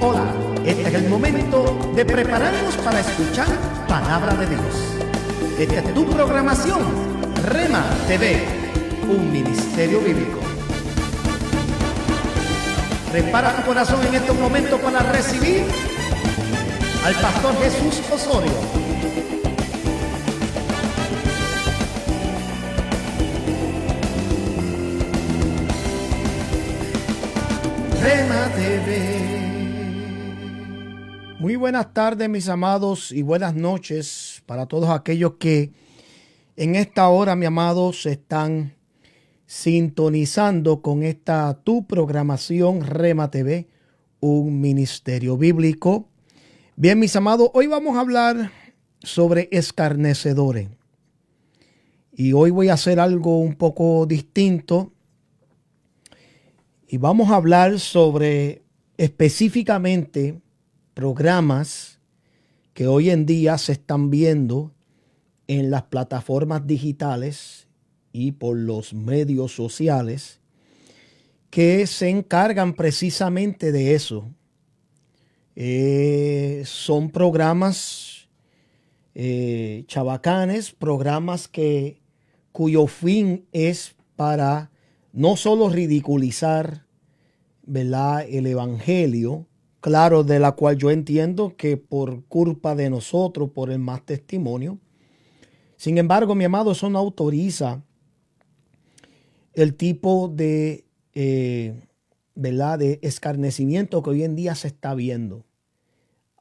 Hola, este es el momento de prepararnos para escuchar Palabra de Dios. Desde tu programación, Rema TV, un ministerio bíblico. Prepara tu corazón en este momento para recibir al pastor Jesús Osorio Rema TV. Muy buenas tardes, mis amados, y buenas noches para todos aquellos que en esta hora, mi amado, se están sintonizando con esta tu programación Rema TV, un ministerio bíblico. Bien, mis amados, hoy vamos a hablar sobre escarnecedores. Y hoy voy a hacer algo un poco distinto y vamos a hablar sobre específicamente programas que hoy en día se están viendo en las plataformas digitales y por los medios sociales que se encargan precisamente de eso. Eh, son programas chavacanes, eh, chabacanes, programas que, cuyo fin es para no solo ridiculizar, el Evangelio, claro, de la cual yo entiendo que por culpa de nosotros, por el más testimonio. Sin embargo, mi amado, eso no autoriza el tipo de, eh, de escarnecimiento que hoy en día se está viendo.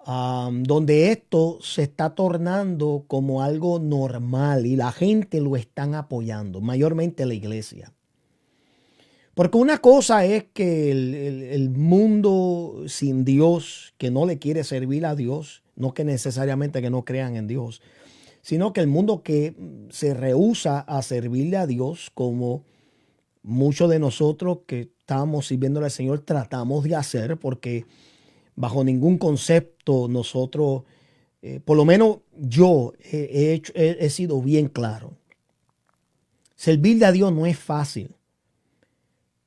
donde esto se está tornando como algo normal y la gente lo están apoyando, mayormente la iglesia. Porque una cosa es que el, mundo sin Dios, que no le quiere servir a Dios, no que necesariamente que no crean en Dios, sino que el mundo que se rehúsa a servirle a Dios, como muchos de nosotros que estamos sirviendo al Señor tratamos de hacer, porque bajo ningún concepto nosotros, eh, por lo menos yo he, hecho, he sido bien claro. Servirle a Dios no es fácil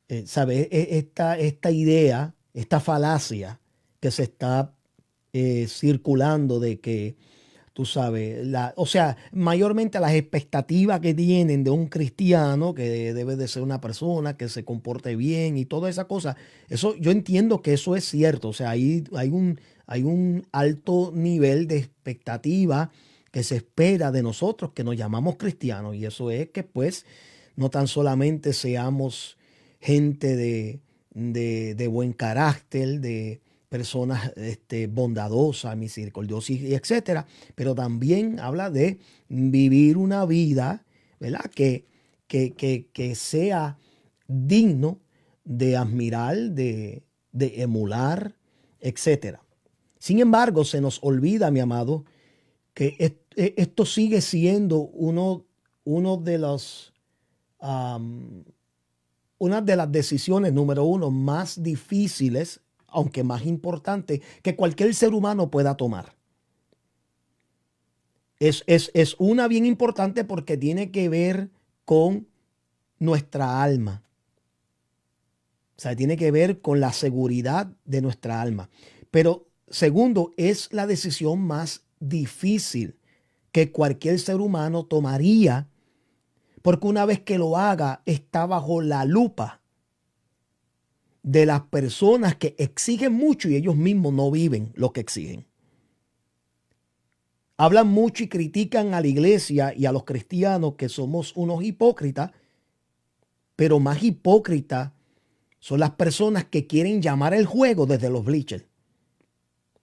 eh, ¿sabes? E, e, esta, idea, esta falacia que se está eh, circulando de que, tú sabes, la, o sea, mayormente las expectativas que tienen de un cristiano, que debe de ser una persona que se comporte bien y toda esa cosa, eso yo entiendo que eso es cierto, o sea, hay, hay, un, hay un alto nivel de expectativa que se espera de nosotros que nos llamamos cristianos y eso es que pues no tan solamente seamos gente de, buen carácter, de personas este, bondadosas, misericordiosas, y etcétera. Pero también habla de vivir una vida, ¿verdad? Que, que, sea digno de admirar, de, emular, etcétera. Sin embargo, se nos olvida, mi amado, que e, esto sigue siendo uno, uno de los una de las decisiones, número uno, más difíciles, aunque más importante, que cualquier ser humano pueda tomar. Es, es una bien importante porque tiene que ver con nuestra alma. O sea, tiene que ver con la seguridad de nuestra alma. Pero segundo, es la decisión más difícil que cualquier ser humano tomaría porque una vez que lo haga, está bajo la lupa de las personas que exigen mucho y ellos mismos no viven lo que exigen. Hablan mucho y critican a la iglesia y a los cristianos que somos unos hipócritas, pero más hipócritas son las personas que quieren llamar el juego desde los bleachers.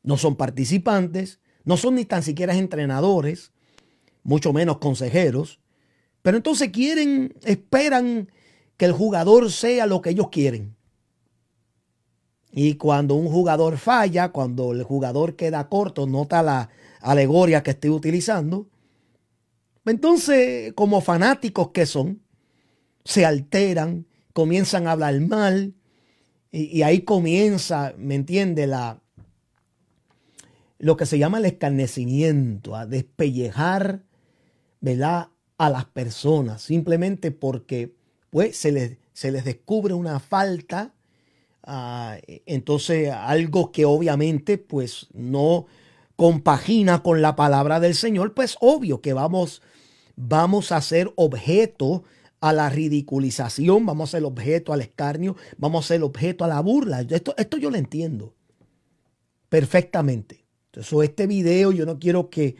No son participantes, no son ni tan siquiera entrenadores, mucho menos consejeros. Pero entonces quieren, esperan que el jugador sea lo que ellos quieren. Y cuando un jugador falla, cuando el jugador queda corto, nota la alegoria que estoy utilizando. Entonces, como fanáticos que son, se alteran, comienzan a hablar mal, y, ahí comienza, ¿me entiende? La, lo que se llama el escarnecimiento, a despellejar, ¿verdad? a las personas, simplemente porque pues, se, les, se les descubre una falta, ah, entonces algo que obviamente pues, no compagina con la palabra del Señor, pues obvio que vamos, vamos a ser objeto a la ridiculización, vamos a ser objeto al escarnio, vamos a ser objeto a la burla. Esto, esto yo lo entiendo perfectamente. Entonces, este video yo no quiero que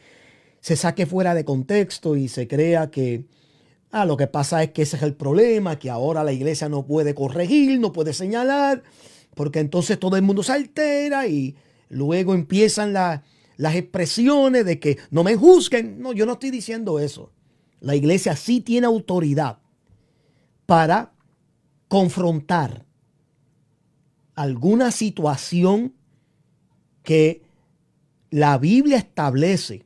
se saque fuera de contexto y se crea que ah, lo que pasa es que ese es el problema, que ahora la iglesia no puede corregir, no puede señalar, porque entonces todo el mundo se altera y luego empiezan las expresiones de que no me juzguen. No, yo no estoy diciendo eso. La iglesia sí tiene autoridad para confrontar alguna situación que la Biblia establece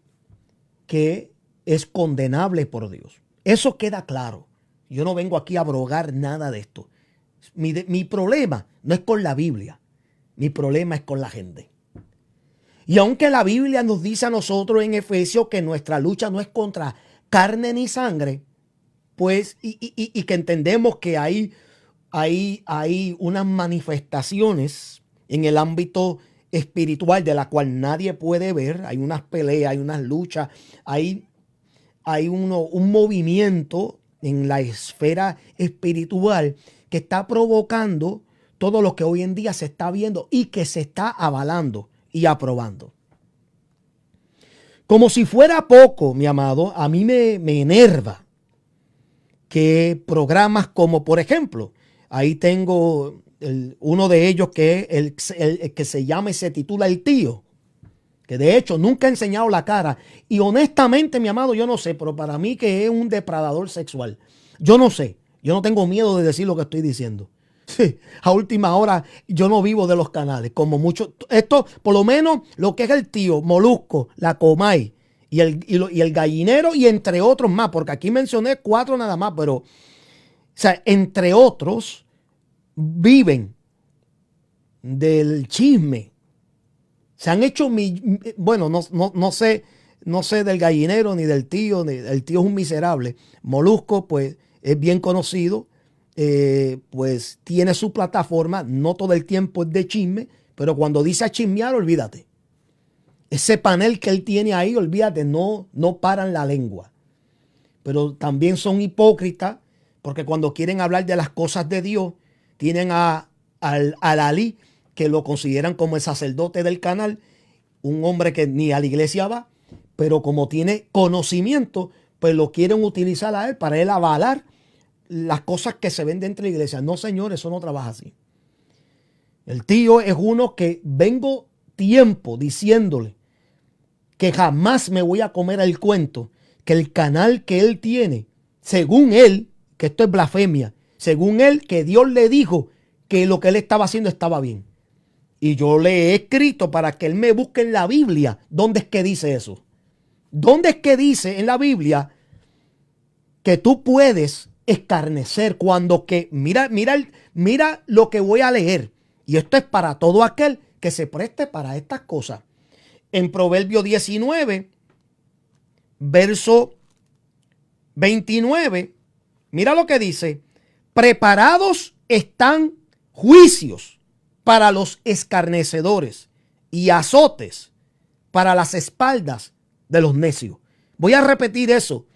que es condenable por Dios. Eso queda claro. Yo no vengo aquí a abrogar nada de esto. Mi, mi problema no es con la Biblia, mi problema es con la gente. Y aunque la Biblia nos dice a nosotros en Efesios que nuestra lucha no es contra carne ni sangre, pues, y, que entendemos que hay, hay, hay unas manifestaciones en el ámbito espiritual de la cual nadie puede ver. Hay unas peleas, hay unas luchas, hay, hay uno, un movimiento en la esfera espiritual que está provocando todo lo que hoy en día se está viendo y que se está avalando y aprobando. Como si fuera poco, mi amado, a mí me, me enerva que programas como, por ejemplo, ahí tengo uno de ellos que el, que se llama y se titula El Tío, que de hecho nunca ha enseñado la cara. Y honestamente, mi amado, yo no sé, pero para mí que es un depredador sexual. Yo no sé, yo no tengo miedo de decir lo que estoy diciendo. a última hora yo no vivo de los canales, como muchos. Esto, por lo menos, lo que es el tío, Molusco, la Comay y el, y el gallinero y entre otros más, porque aquí mencioné cuatro nada más, pero, o sea, entre otros, viven del chisme. Se han hecho, bueno, no, sé, no sé del gallinero ni del tío, el tío es un miserable. Molusco, pues, es bien conocido, eh, pues tiene su plataforma, no todo el tiempo es de chisme, pero cuando dice a chismear, olvídate. Ese panel que él tiene ahí, olvídate, no, no paran la lengua. Pero también son hipócritas, porque cuando quieren hablar de las cosas de Dios, tienen a, al, que lo consideran como el sacerdote del canal, un hombre que ni a la iglesia va, pero como tiene conocimiento, pues lo quieren utilizar a él para él avalar las cosas que se ven dentro de la iglesia. No, señor, eso no trabaja así. El tío es uno que vengo tiempo diciéndole que jamás me voy a comer el cuento que el canal que él tiene, según él, que esto es blasfemia, según él, que Dios le dijo que lo que él estaba haciendo estaba bien. Y yo le he escrito para que él me busque en la Biblia dónde es que dice eso. ¿Dónde es que dice en la Biblia que tú puedes escarnecer cuando que mira mira mira lo que voy a leer y esto es para todo aquel que se preste para estas cosas. En Proverbio 19 verso 29 mira lo que dice Preparados están juicios para los escarnecedores y azotes para las espaldas de los necios. Voy a repetir eso,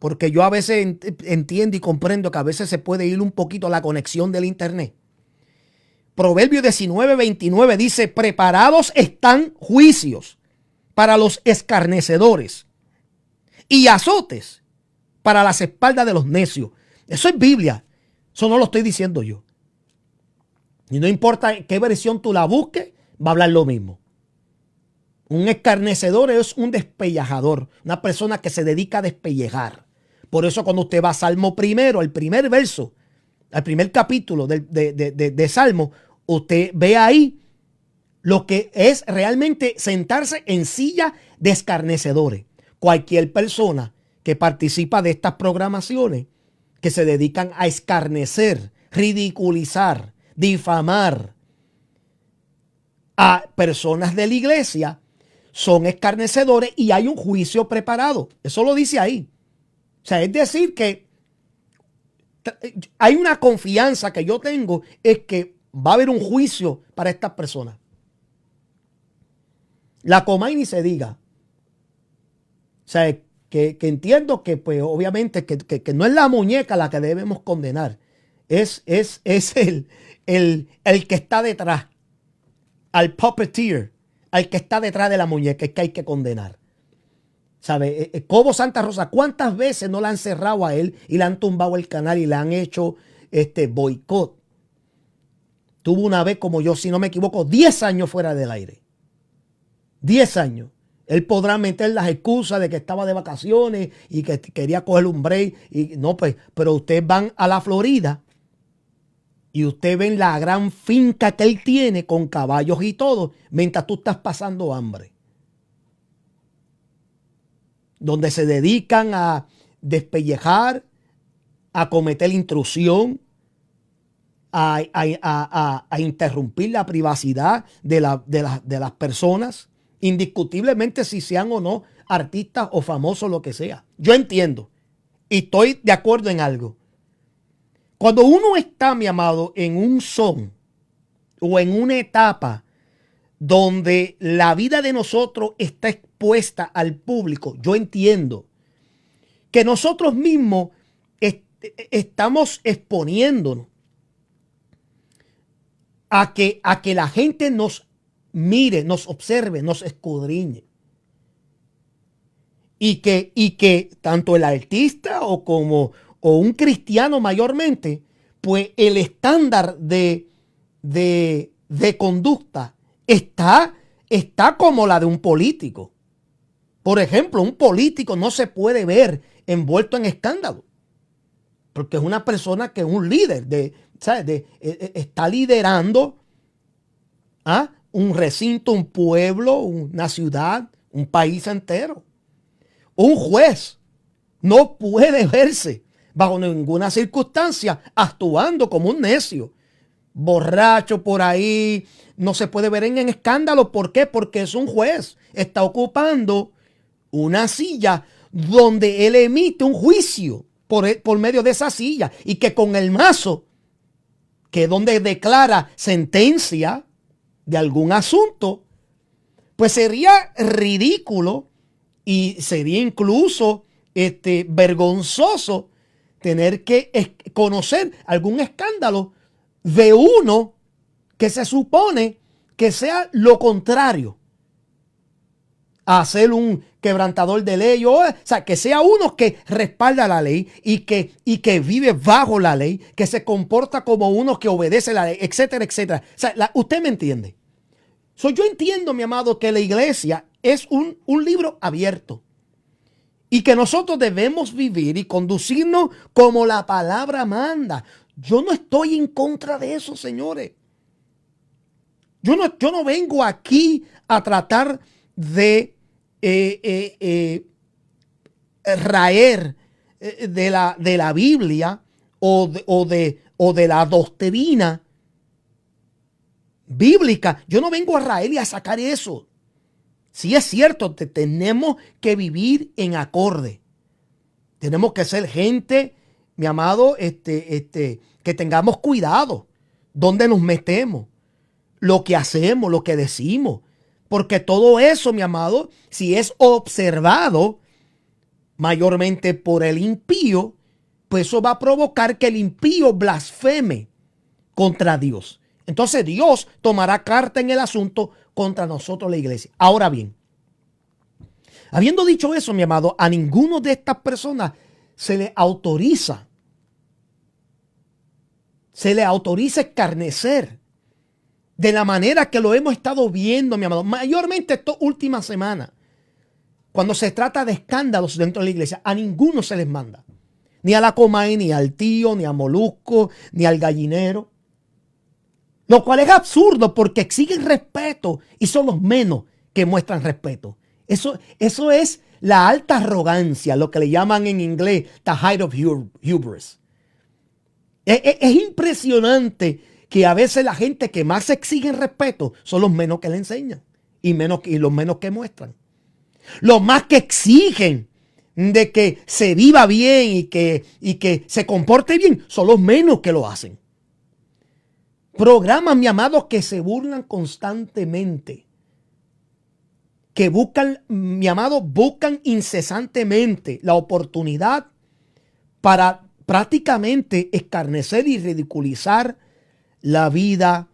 porque yo a veces entiendo y comprendo que a veces se puede ir un poquito la conexión del Internet. Proverbio 19, 29 dice, preparados están juicios para los escarnecedores y azotes para las espaldas de los necios. Eso es Biblia. Eso no lo estoy diciendo yo. Y no importa qué versión tú la busques, va a hablar lo mismo. Un escarnecedor es un despellejador, una persona que se dedica a despellejar. Por eso cuando usted va a Salmo primero, al primer verso, al primer capítulo de, de Salmo, usted ve ahí lo que es realmente sentarse en silla de escarnecedores. Cualquier persona que participa de estas programaciones que se dedican a escarnecer, ridiculizar, difamar a personas de la iglesia, son escarnecedores y hay un juicio preparado. Eso lo dice ahí. O sea, es decir que eh, hay una confianza que yo tengo es que va a haber un juicio para estas personas. La coma ni se diga. O sea, que, entiendo que pues obviamente que, que, no es la muñeca la que debemos condenar, es, es, es el, el, el que está detrás, al puppeteer, al que está detrás de la muñeca, es que hay que condenar. ¿Sabe? Eh, eh, Cobo Santa Rosa, ¿cuántas veces no la han cerrado a él y le han tumbado el canal y le han hecho este boicot? Tuvo una vez, como yo, si no me equivoco, 10 años fuera del aire. 10 años. Él podrá meter las excusas de que estaba de vacaciones y que quería coger un break. Y, no, pues, pero ustedes van a la Florida y ustedes ven la gran finca que él tiene con caballos y todo, mientras tú estás pasando hambre. Donde se dedican a despellejar, a cometer intrusión, a, a, interrumpir la privacidad de, de las personas indiscutiblemente si sean o no artistas o famosos, lo que sea. Yo entiendo y estoy de acuerdo en algo. Cuando uno está, mi amado, en un son o en una etapa donde la vida de nosotros está expuesta al público, yo entiendo que nosotros mismos estamos exponiéndonos a que, a que la gente nos mire, nos observe, nos escudriñe. Y que, y que tanto el artista o como un cristiano mayormente, pues el estándar de, conducta está, está como la de un político. Por ejemplo, un político no se puede ver envuelto en escándalo, porque es una persona que es un líder, de, eh, eh, está liderando ¿ah? un recinto, un pueblo, una ciudad, un país entero. Un juez no puede verse bajo ninguna circunstancia actuando como un necio, borracho por ahí, no se puede ver en escándalo. ¿Por qué? Porque es un juez, está ocupando una silla donde él emite un juicio por, por medio de esa silla y que con el mazo, que es donde declara sentencia, de algún asunto, pues sería ridículo y sería incluso este, vergonzoso tener que conocer algún escándalo de uno que se supone que sea lo contrario a hacer un quebrantador de ley, o, sea, que sea uno que respalda la ley y que, y que vive bajo la ley, que se comporta como uno que obedece la ley, etcétera, etcétera. O sea, usted me entiende. yo entiendo, mi amado, que la iglesia es un, un libro abierto y que nosotros debemos vivir y conducirnos como la palabra manda. Yo no estoy en contra de eso, señores. Yo no, yo no vengo aquí a tratar de eh, eh, eh, raer de la, de la Biblia o de, o, de, o de la doctrina bíblica. Yo no vengo a raer y a sacar eso. si es cierto, tenemos que vivir en acorde. Tenemos que ser gente, mi amado, este, este, que tengamos cuidado donde nos metemos, lo que hacemos, lo que decimos, porque todo eso, mi amado, si es observado mayormente por el impío, pues eso va a provocar que el impío blasfeme contra Dios. Entonces Dios tomará carta en el asunto contra nosotros la iglesia. Ahora bien, habiendo dicho eso, mi amado, a ninguno de estas personas se le autoriza, se le autoriza escarnecer de la manera que lo hemos estado viendo, mi amado, mayormente estas últimas semanas, cuando se trata de escándalos dentro de la iglesia, a ninguno se les manda. Ni a la comay, ni al tío, ni a Molusco, ni al gallinero. Lo cual es absurdo porque exigen respeto y son los menos que muestran respeto. Eso, eso es la alta arrogancia, lo que le llaman en inglés the height of hubris. E, e, es impresionante que a veces la gente que más exigen respeto son los menos que le enseñan y, menos, los menos que muestran. Los más que exigen de que se viva bien y que, y que se comporte bien son los menos que lo hacen. Programas, mi amado, que se burlan constantemente. Que buscan, mi amado, buscan incesantemente la oportunidad para prácticamente escarnecer y ridiculizar la vida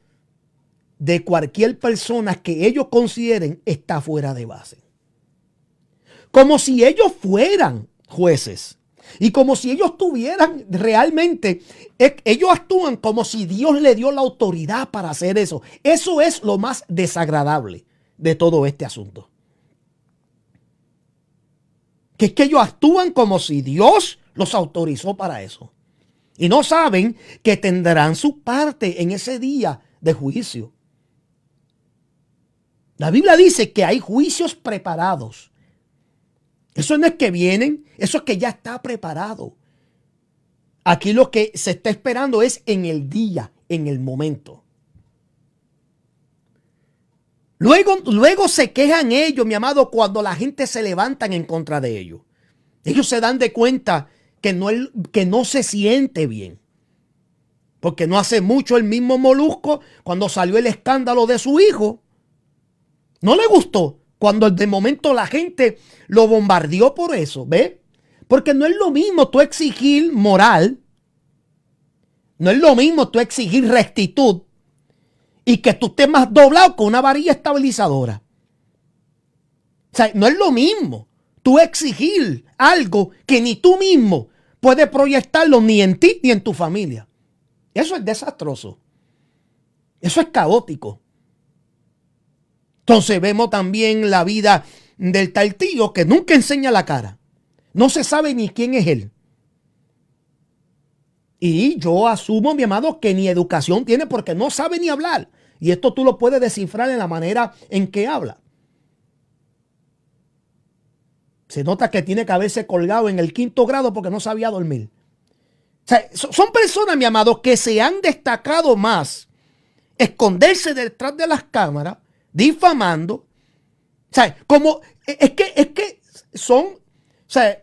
de cualquier persona que ellos consideren está fuera de base. Como si ellos fueran jueces. Y como si ellos tuvieran realmente, ellos actúan como si Dios le dio la autoridad para hacer eso. Eso es lo más desagradable de todo este asunto. Que es que ellos actúan como si Dios los autorizó para eso. Y no saben que tendrán su parte en ese día de juicio. La Biblia dice que hay juicios preparados. Eso no es que vienen, eso es que ya está preparado. Aquí lo que se está esperando es en el día, en el momento. Luego, luego se quejan ellos, mi amado, cuando la gente se levantan en contra de ellos. Ellos se dan de cuenta que no, que no se siente bien. Porque no hace mucho el mismo Molusco, cuando salió el escándalo de su hijo, no le gustó. Cuando de momento la gente lo bombardeó por eso, ve Porque no es lo mismo tú exigir moral, no es lo mismo tú exigir rectitud y que tú estés más doblado con una varilla estabilizadora. O sea, no es lo mismo tú exigir algo que ni tú mismo puede proyectarlo ni en ti ni en tu familia. Eso es desastroso. Eso es caótico. Entonces vemos también la vida del tal tío que nunca enseña la cara. No se sabe ni quién es él. Y yo asumo, mi amado, que ni educación tiene porque no sabe ni hablar. Y esto tú lo puedes descifrar en la manera en que habla. Se nota que tiene que haberse colgado en el quinto grado porque no sabía dormir. O sea, son personas, mi amado, que se han destacado más esconderse detrás de las cámaras, difamando. O sea, como e, es que, es que son, o sea,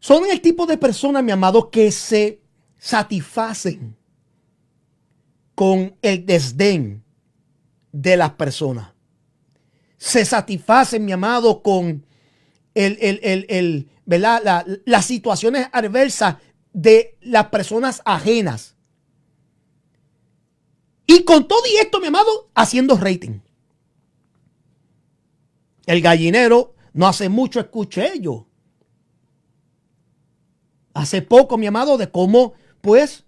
son el tipo de personas, mi amado, que se satisfacen con el desdén de las personas. Se satisfacen, mi amado, con el, las situaciones adversas de las personas ajenas. Y con todo y esto, mi amado, haciendo rating. El gallinero no hace mucho escuché ello Hace poco, mi amado, de cómo, pues,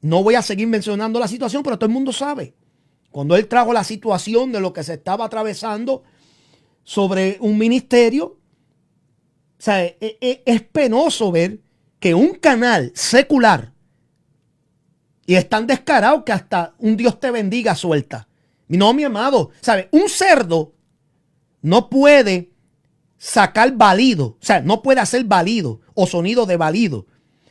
no voy a seguir mencionando la situación, pero todo el mundo sabe. Cuando él trajo la situación de lo que se estaba atravesando sobre un ministerio, o sea, e, Es penoso ver que un canal secular y es tan descarado que hasta un Dios te bendiga suelta. No, mi amado, sabe Un cerdo no puede sacar válido, o sea, no puede hacer válido o sonido de válido. O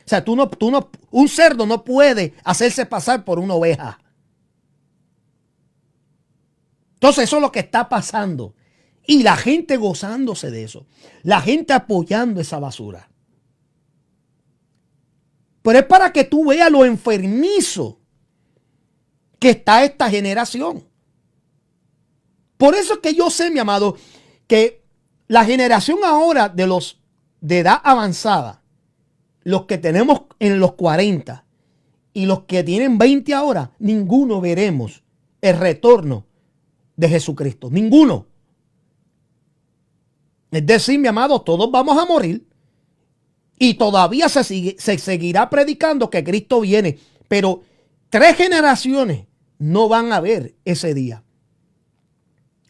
sea, tú no, tú no, un cerdo no puede hacerse pasar por una oveja. Entonces, eso es lo que está pasando. Y la gente gozándose de eso. La gente apoyando esa basura. Pero es para que tú veas lo enfermizo que está esta generación. Por eso es que yo sé, mi amado, que la generación ahora de los de edad avanzada, los que tenemos en los 40 y los que tienen 20 ahora, ninguno veremos el retorno de Jesucristo. Ninguno. Es decir, mi amado, todos vamos a morir y todavía se, seguirá predicando que Cristo viene, pero tres generaciones no van a ver ese día.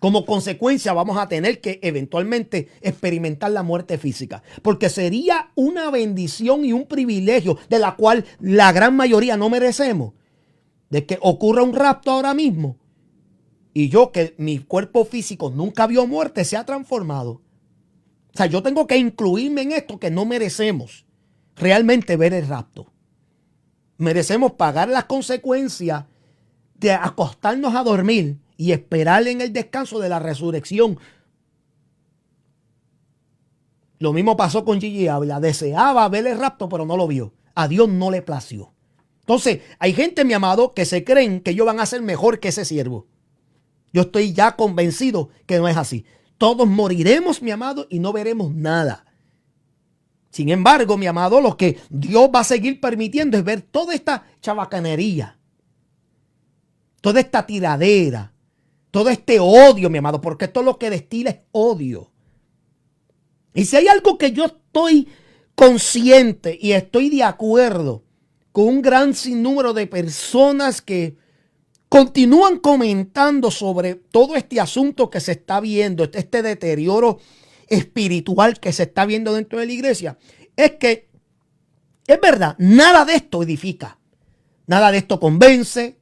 Como consecuencia vamos a tener que eventualmente experimentar la muerte física, porque sería una bendición y un privilegio de la cual la gran mayoría no merecemos, de que ocurra un rapto ahora mismo y yo que mi cuerpo físico nunca vio muerte se ha transformado. O sea, yo tengo que incluirme en esto que no merecemos realmente ver el rapto. Merecemos pagar las consecuencias de acostarnos a dormir y esperar en el descanso de la resurrección. Lo mismo pasó con Gigi Abla Deseaba ver el rapto, pero no lo vio. A Dios no le plació. Entonces, hay gente, mi amado, que se creen que ellos van a ser mejor que ese siervo. Yo estoy ya convencido que no es así todos moriremos, mi amado, y no veremos nada. Sin embargo, mi amado, lo que Dios va a seguir permitiendo es ver toda esta chabacanería, toda esta tiradera, todo este odio, mi amado, porque esto es lo que destila es odio. Y si hay algo que yo estoy consciente y estoy de acuerdo con un gran sinnúmero de personas que Continúan comentando sobre todo este asunto que se está viendo, este, este deterioro espiritual que se está viendo dentro de la iglesia. Es que, es verdad, nada de esto edifica, nada de esto convence,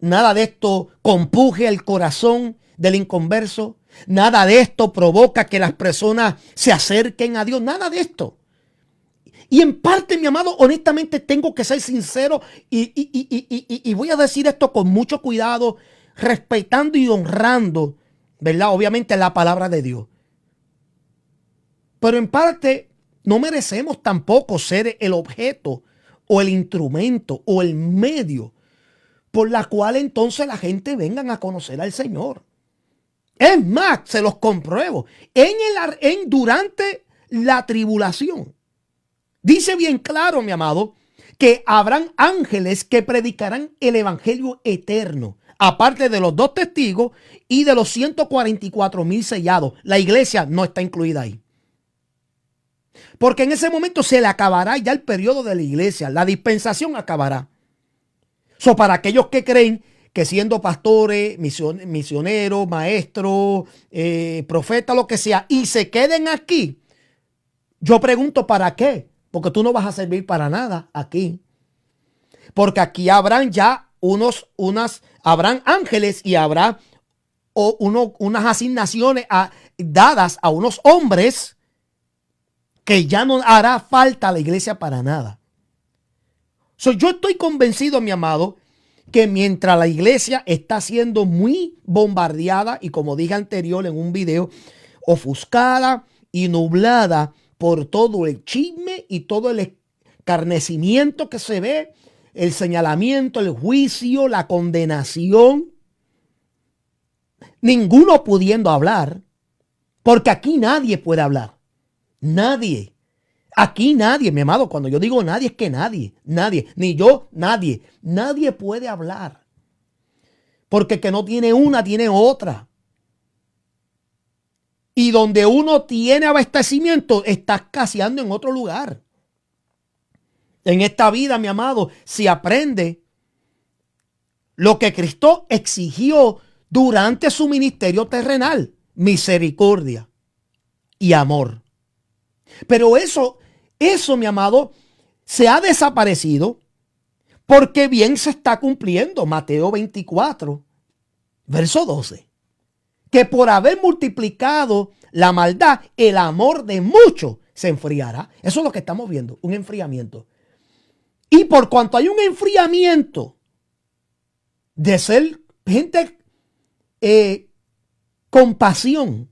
nada de esto compuje el corazón del inconverso, nada de esto provoca que las personas se acerquen a Dios, nada de esto. Y en parte, mi amado, honestamente tengo que ser sincero y, voy a decir esto con mucho cuidado, respetando y honrando, ¿verdad? Obviamente la palabra de Dios. Pero en parte no merecemos tampoco ser el objeto o el instrumento o el medio por la cual entonces la gente venga a conocer al Señor. Es más, se los compruebo, en el, en, durante la tribulación, Dice bien claro, mi amado, que habrán ángeles que predicarán el Evangelio eterno, aparte de los dos testigos y de los 144 mil sellados. La iglesia no está incluida ahí. Porque en ese momento se le acabará ya el periodo de la iglesia, la dispensación acabará. So, para aquellos que creen que siendo pastores, misioneros, maestros, eh, profeta, profetas, lo que sea, y se queden aquí, yo pregunto, ¿para qué? porque tú no vas a servir para nada aquí. Porque aquí habrán ya unos, unas, habrán ángeles y habrá o unas asignaciones a, dadas a unos hombres que ya no hará falta la iglesia para nada. yo estoy convencido, mi amado, que mientras la iglesia está siendo muy bombardeada y como dije anterior en un video, ofuscada y nublada por todo el chisme y todo el escarnecimiento que se ve, el señalamiento, el juicio, la condenación. Ninguno pudiendo hablar, porque aquí nadie puede hablar. Nadie. Aquí nadie, mi amado, cuando yo digo nadie es que nadie, nadie, ni yo, nadie, nadie puede hablar. Porque que no tiene una, tiene otra. Y donde uno tiene abastecimiento, está escaseando en otro lugar. En esta vida, mi amado, se aprende lo que Cristo exigió durante su ministerio terrenal, misericordia y amor. Pero eso, eso, mi amado, se ha desaparecido porque bien se está cumpliendo. Mateo 24, verso 12 que por haber multiplicado la maldad, el amor de muchos se enfriará. Eso es lo que estamos viendo, un enfriamiento. Y por cuanto hay un enfriamiento de ser gente eh, compasión,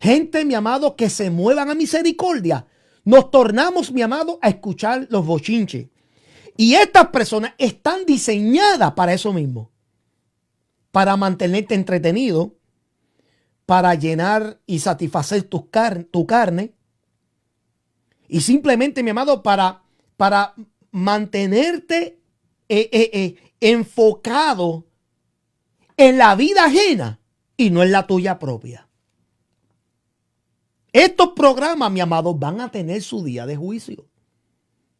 gente, mi amado, que se muevan a misericordia, nos tornamos, mi amado, a escuchar los bochinches. Y estas personas están diseñadas para eso mismo, para mantenerte entretenido, para llenar y satisfacer tu, tu carne. Y simplemente, mi amado, para, para mantenerte eh, eh, eh, enfocado en la vida ajena y no en la tuya propia. Estos programas, mi amado, van a tener su día de juicio.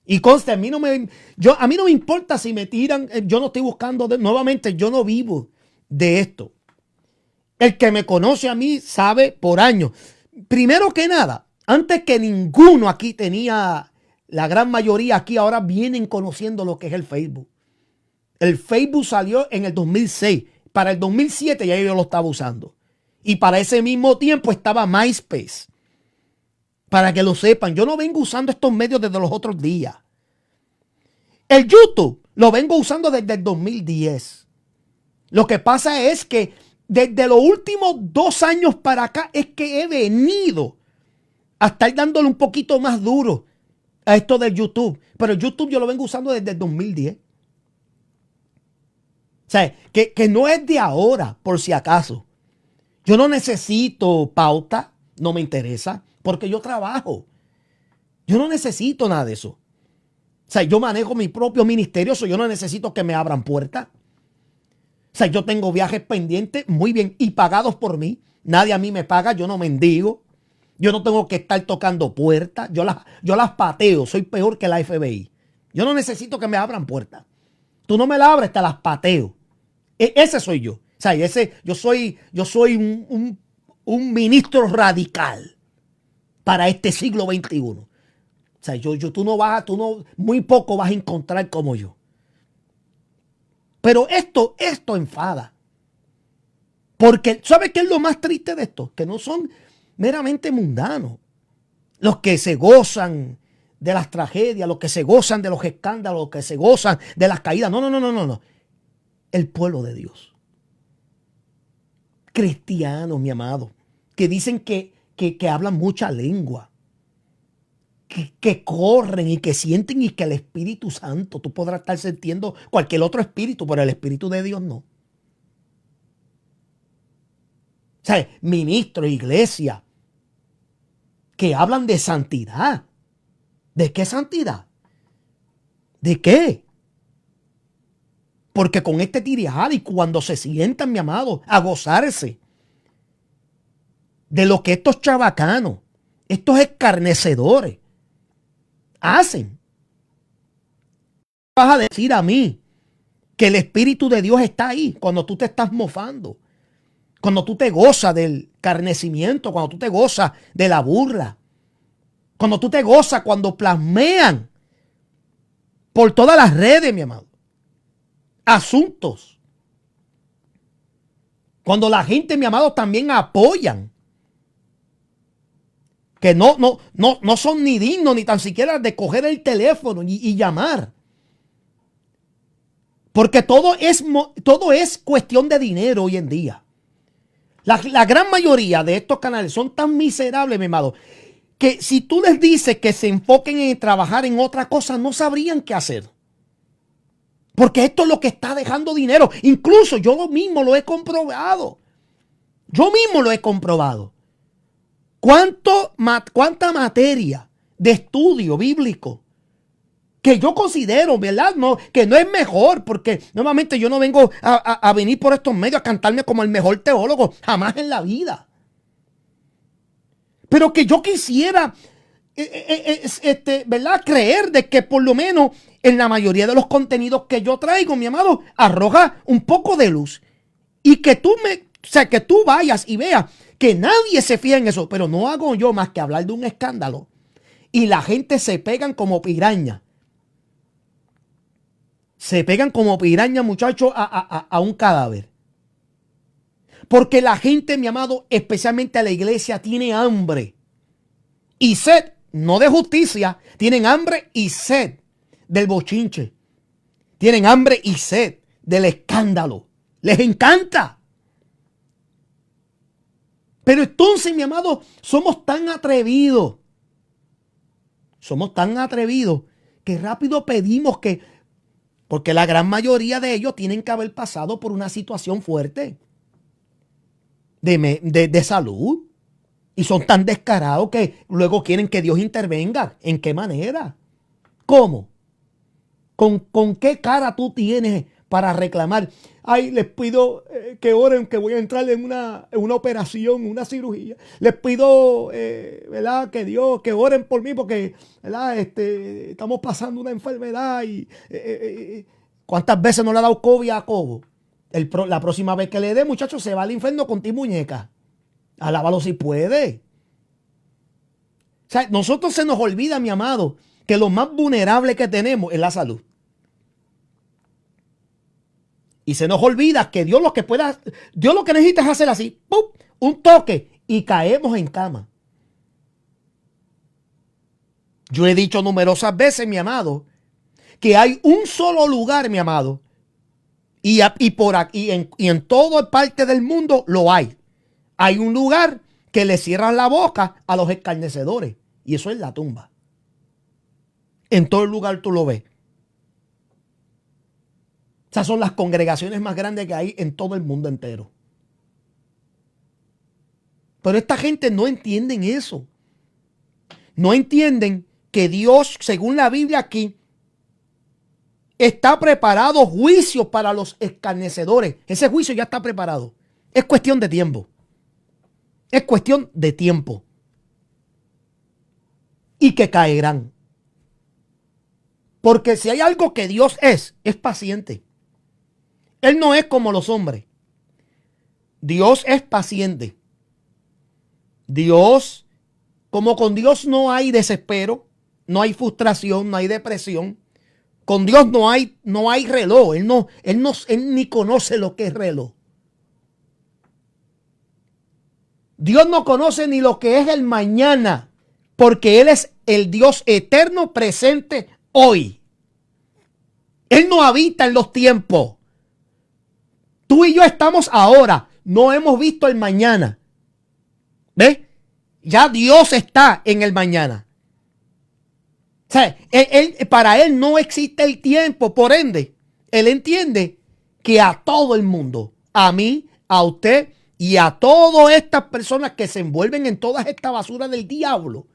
Y conste, a mí no me, yo, a mí no me importa si me tiran, yo no estoy buscando, nuevamente, yo no vivo de esto. El que me conoce a mí sabe por años. Primero que nada, antes que ninguno aquí tenía, la gran mayoría aquí ahora vienen conociendo lo que es el Facebook. El Facebook salió en el 2006. Para el 2007 ya yo lo estaba usando. Y para ese mismo tiempo estaba MySpace. Para que lo sepan, yo no vengo usando estos medios desde los otros días. El YouTube lo vengo usando desde el 2010. Lo que pasa es que desde los últimos dos años para acá es que he venido a estar dándole un poquito más duro a esto del YouTube. Pero el YouTube yo lo vengo usando desde el 2010. O sea, que, no es de ahora, por si acaso. Yo no necesito pauta, no me interesa, porque yo trabajo. Yo no necesito nada de eso. O sea, yo manejo mi propio ministerio, eso yo no necesito que me abran puertas. O sea, yo tengo viajes pendientes, muy bien, y pagados por mí. Nadie a mí me paga, yo no mendigo. Yo no tengo que estar tocando puertas. Yo las, yo las pateo, soy peor que la FBI. Yo no necesito que me abran puertas. Tú no me la abres, te las pateo. E, ese soy yo. O sea, ese, yo soy, yo soy un, ministro radical para este siglo XXI. O sea, yo, yo, tú no vas, tú no, muy poco vas a encontrar como yo. Pero esto, esto enfada. Porque, ¿sabes qué es lo más triste de esto? Que no son meramente mundanos. Los que se gozan de las tragedias, los que se gozan de los escándalos, los que se gozan de las caídas. No, no, no, no, no, El pueblo de Dios. Cristianos, mi amado, que dicen que, que, que hablan mucha lengua que, corren y que sienten y que el Espíritu Santo, tú podrás estar sintiendo cualquier otro espíritu, pero el Espíritu de Dios no. sea, Ministros, iglesia, que hablan de santidad. ¿De qué santidad? ¿De qué? Porque con este tirial y cuando se sientan, mi amado, a gozarse de lo que estos chabacanos, estos escarnecedores, hacen. Vas a decir a mí que el Espíritu de Dios está ahí cuando tú te estás mofando, cuando tú te gozas del carnecimiento, cuando tú te gozas de la burla, cuando tú te gozas cuando plasmean por todas las redes, mi amado, asuntos. Cuando la gente, mi amado, también apoyan que no, no, no, no son ni dignos ni tan siquiera de coger el teléfono y, llamar. Porque todo es, todo es cuestión de dinero hoy en día. La, la, gran mayoría de estos canales son tan miserables, mi amado, que si tú les dices que se enfoquen en trabajar en otra cosa, no sabrían qué hacer. Porque esto es lo que está dejando dinero. Incluso yo mismo lo he comprobado. Yo mismo lo he comprobado. ¿Cuánto, ¿Cuánta materia de estudio bíblico que yo considero, ¿verdad? No, que no es mejor, porque nuevamente yo no vengo a, venir por estos medios a cantarme como el mejor teólogo, jamás en la vida. Pero que yo quisiera, eh, eh, eh, este, ¿verdad? Creer de que por lo menos en la mayoría de los contenidos que yo traigo, mi amado, arroja un poco de luz. Y que tú me, o sea, que tú vayas y veas que nadie se fía en eso, pero no hago yo más que hablar de un escándalo y la gente se pegan como piraña. Se pegan como piraña, muchachos, a, a, un cadáver. Porque la gente, mi amado, especialmente a la iglesia, tiene hambre y sed, no de justicia, tienen hambre y sed del bochinche. Tienen hambre y sed del escándalo. Les encanta. Pero entonces, mi amado, somos tan atrevidos. Somos tan atrevidos que rápido pedimos que, porque la gran mayoría de ellos tienen que haber pasado por una situación fuerte de, salud. Y son tan descarados que luego quieren que Dios intervenga. ¿En qué manera? ¿Cómo? ¿Con, con qué cara tú tienes para reclamar? Ay, les pido eh, que oren, que voy a entrar en una, una operación, una cirugía. Les pido, eh, ¿verdad? Que Dios, que oren por mí porque, ¿verdad? Este, estamos pasando una enfermedad y... Eh, ¿Cuántas veces no le ha dado COVID a Cobo? El la próxima vez que le dé, muchachos, se va al infierno con ti muñeca. Alábalo si puede. O sea, nosotros se nos olvida, mi amado, que lo más vulnerable que tenemos es la salud. Y se nos olvida que Dios lo que pueda, Dios lo que necesita es hacer así, un toque y caemos en cama. Yo he dicho numerosas veces, mi amado, que hay un solo lugar, mi amado, y, y por aquí, y en, y en toda parte del mundo lo hay. Hay un lugar que le cierran la boca a los escarnecedores, y eso es la tumba. En todo el lugar tú lo ves. Esas son las congregaciones más grandes que hay en todo el mundo entero. Pero esta gente no entienden eso. No entienden que Dios, según la Biblia aquí, está preparado juicio para los escarnecedores. Ese juicio ya está preparado. Es cuestión de tiempo. Es cuestión de tiempo. Y que caerán. Porque si hay algo que Dios es, es paciente. Él no es como los hombres. Dios es paciente. Dios, como con Dios no hay desespero, no hay frustración, no hay depresión. Con Dios no hay, no hay reloj. Él, no, él, no, él ni conoce lo que es reloj. Dios no conoce ni lo que es el mañana, porque Él es el Dios eterno presente hoy. Él no habita en los tiempos. Tú y yo estamos ahora, no hemos visto el mañana. ¿ve? Ya Dios está en el mañana. O sea, para él no existe el tiempo, por ende, él entiende que a todo el mundo, a mí, a usted y a todas estas personas que se envuelven en toda esta basura del diablo,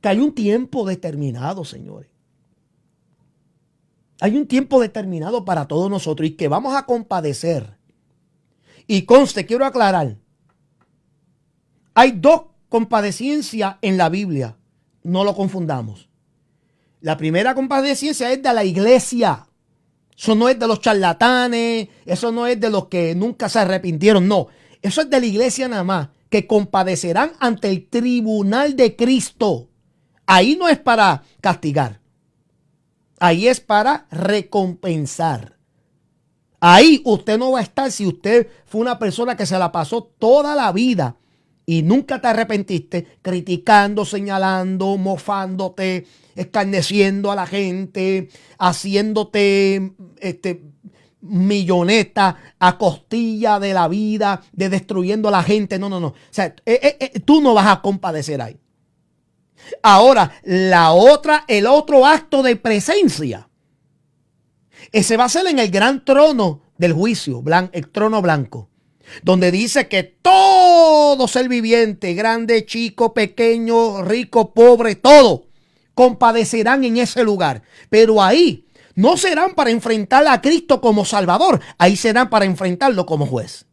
que hay un tiempo determinado, señores. Hay un tiempo determinado para todos nosotros y que vamos a compadecer. Y conste, quiero aclarar, hay dos compadecencias en la Biblia. No lo confundamos. La primera compadecencia es de la iglesia. Eso no es de los charlatanes, eso no es de los que nunca se arrepintieron, no. Eso es de la iglesia nada más, que compadecerán ante el tribunal de Cristo. Ahí no es para castigar. Ahí es para recompensar. Ahí usted no va a estar si usted fue una persona que se la pasó toda la vida y nunca te arrepentiste criticando, señalando, mofándote, escarneciendo a la gente, haciéndote este, milloneta a costilla de la vida, de destruyendo a la gente. No, no, no. O sea, eh, eh, eh, tú no vas a compadecer ahí. Ahora, la otra, el otro acto de presencia, ese va a ser en el gran trono del juicio, el trono blanco, donde dice que todo ser viviente, grande, chico, pequeño, rico, pobre, todo, compadecerán en ese lugar. Pero ahí no serán para enfrentar a Cristo como Salvador, ahí serán para enfrentarlo como juez.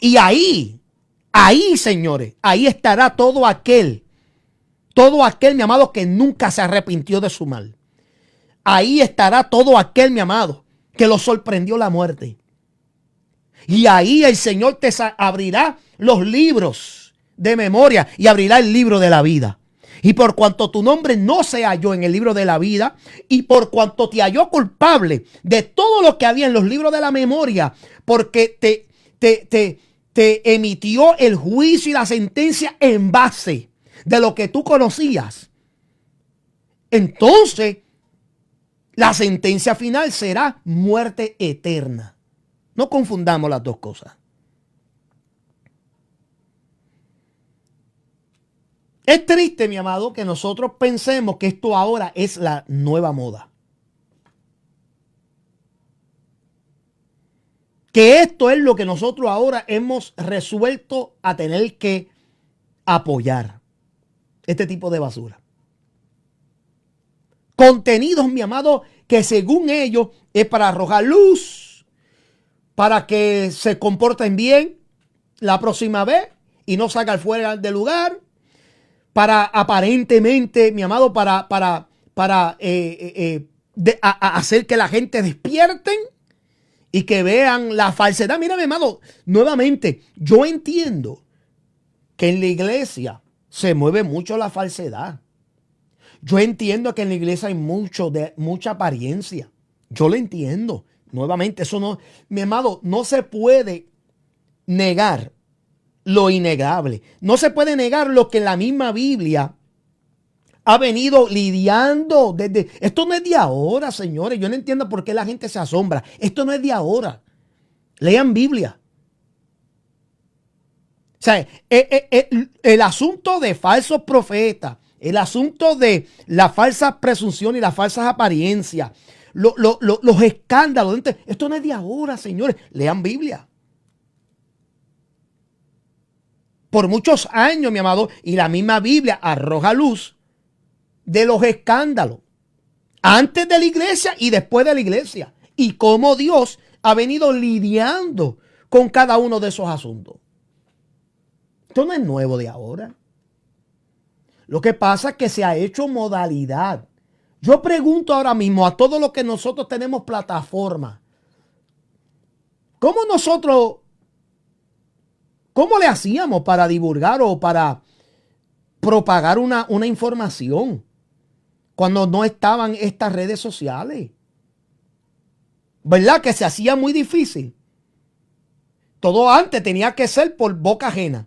Y ahí Ahí, señores, ahí estará todo aquel, todo aquel, mi amado, que nunca se arrepintió de su mal. Ahí estará todo aquel, mi amado, que lo sorprendió la muerte. Y ahí el Señor te abrirá los libros de memoria y abrirá el libro de la vida. Y por cuanto tu nombre no se halló en el libro de la vida, y por cuanto te halló culpable de todo lo que había en los libros de la memoria, porque te, te, te, te emitió el juicio y la sentencia en base de lo que tú conocías, entonces la sentencia final será muerte eterna. No confundamos las dos cosas. Es triste, mi amado, que nosotros pensemos que esto ahora es la nueva moda. Que esto es lo que nosotros ahora hemos resuelto a tener que apoyar. Este tipo de basura. Contenidos, mi amado, que según ellos es para arrojar luz, para que se comporten bien la próxima vez y no salgan fuera del lugar, para aparentemente, mi amado, para, para, para eh, eh, eh, hacer que la gente despierten y que vean la falsedad. Mira, mi amado, nuevamente, yo entiendo que en la iglesia se mueve mucho la falsedad. Yo entiendo que en la iglesia hay mucho de, mucha apariencia. Yo lo entiendo. Nuevamente, eso no, mi amado, no se puede negar lo innegable. No se puede negar lo que la misma Biblia ha venido lidiando desde... Esto no es de ahora, señores. Yo no entiendo por qué la gente se asombra. Esto no es de ahora. Lean Biblia. O sea, eh, eh, eh, el, asunto de falsos profetas, el asunto de la falsa presunción y las falsas apariencias, los escándalos. Esto no es de ahora, señores. Lean Biblia. Por muchos años, mi amado, y la misma Biblia arroja luz de los escándalos, antes de la iglesia y después de la iglesia, y cómo Dios ha venido lidiando con cada uno de esos asuntos. Esto no es nuevo de ahora. Lo que pasa es que se ha hecho modalidad. Yo pregunto ahora mismo a todos los que nosotros tenemos plataforma, ¿cómo nosotros, cómo le hacíamos para divulgar o para propagar una, una información? cuando no estaban estas redes sociales. ¿Verdad? Que se hacía muy difícil. Todo antes tenía que ser por boca ajena.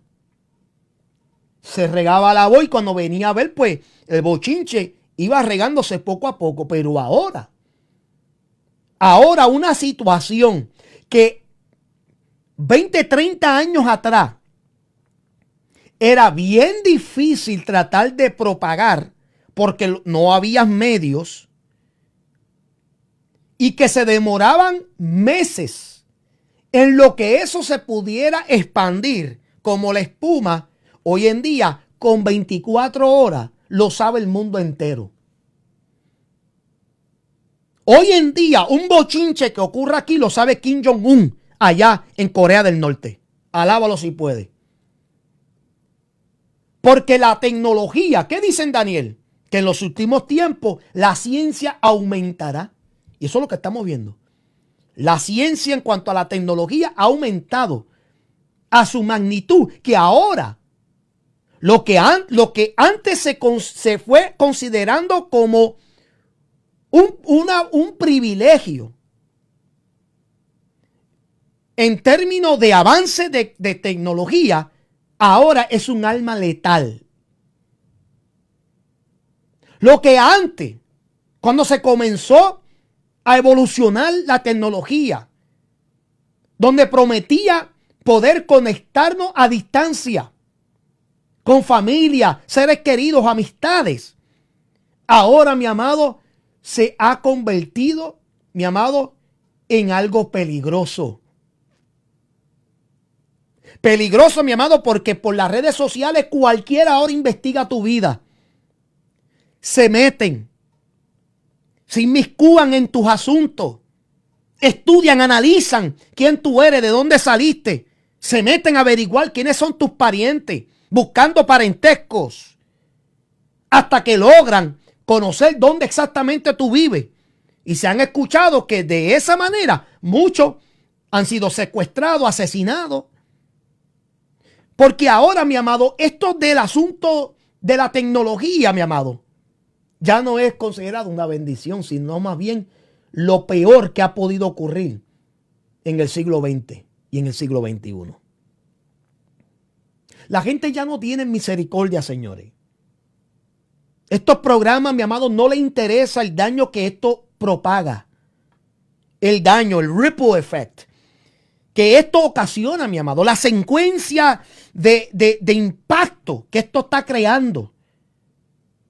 Se regaba la voz y cuando venía a ver, pues el bochinche iba regándose poco a poco. Pero ahora, ahora una situación que 20, 30 años atrás era bien difícil tratar de propagar porque no había medios y que se demoraban meses en lo que eso se pudiera expandir como la espuma, hoy en día con 24 horas lo sabe el mundo entero. Hoy en día un bochinche que ocurra aquí lo sabe Kim Jong-un allá en Corea del Norte. Alábalo si puede. Porque la tecnología, ¿qué dicen Daniel? que en los últimos tiempos la ciencia aumentará. Y eso es lo que estamos viendo. La ciencia en cuanto a la tecnología ha aumentado a su magnitud que ahora lo que, lo que antes se, se, fue considerando como un, un privilegio en términos de avance de, tecnología, ahora es un alma letal lo que antes, cuando se comenzó a evolucionar la tecnología, donde prometía poder conectarnos a distancia con familia, seres queridos, amistades. Ahora, mi amado, se ha convertido, mi amado, en algo peligroso. Peligroso, mi amado, porque por las redes sociales cualquiera ahora investiga tu vida se meten, se inmiscúan en tus asuntos, estudian, analizan quién tú eres, de dónde saliste, se meten a averiguar quiénes son tus parientes, buscando parentescos, hasta que logran conocer dónde exactamente tú vives. Y se han escuchado que de esa manera muchos han sido secuestrados, asesinados. Porque ahora, mi amado, esto del asunto de la tecnología, mi amado, ya no es considerado una bendición, sino más bien lo peor que ha podido ocurrir en el siglo XX y en el siglo XXI. La gente ya no tiene misericordia, señores. Estos programas, mi amado, no le interesa el daño que esto propaga. El daño, el ripple effect que esto ocasiona, mi amado. La secuencia de, de impacto que esto está creando.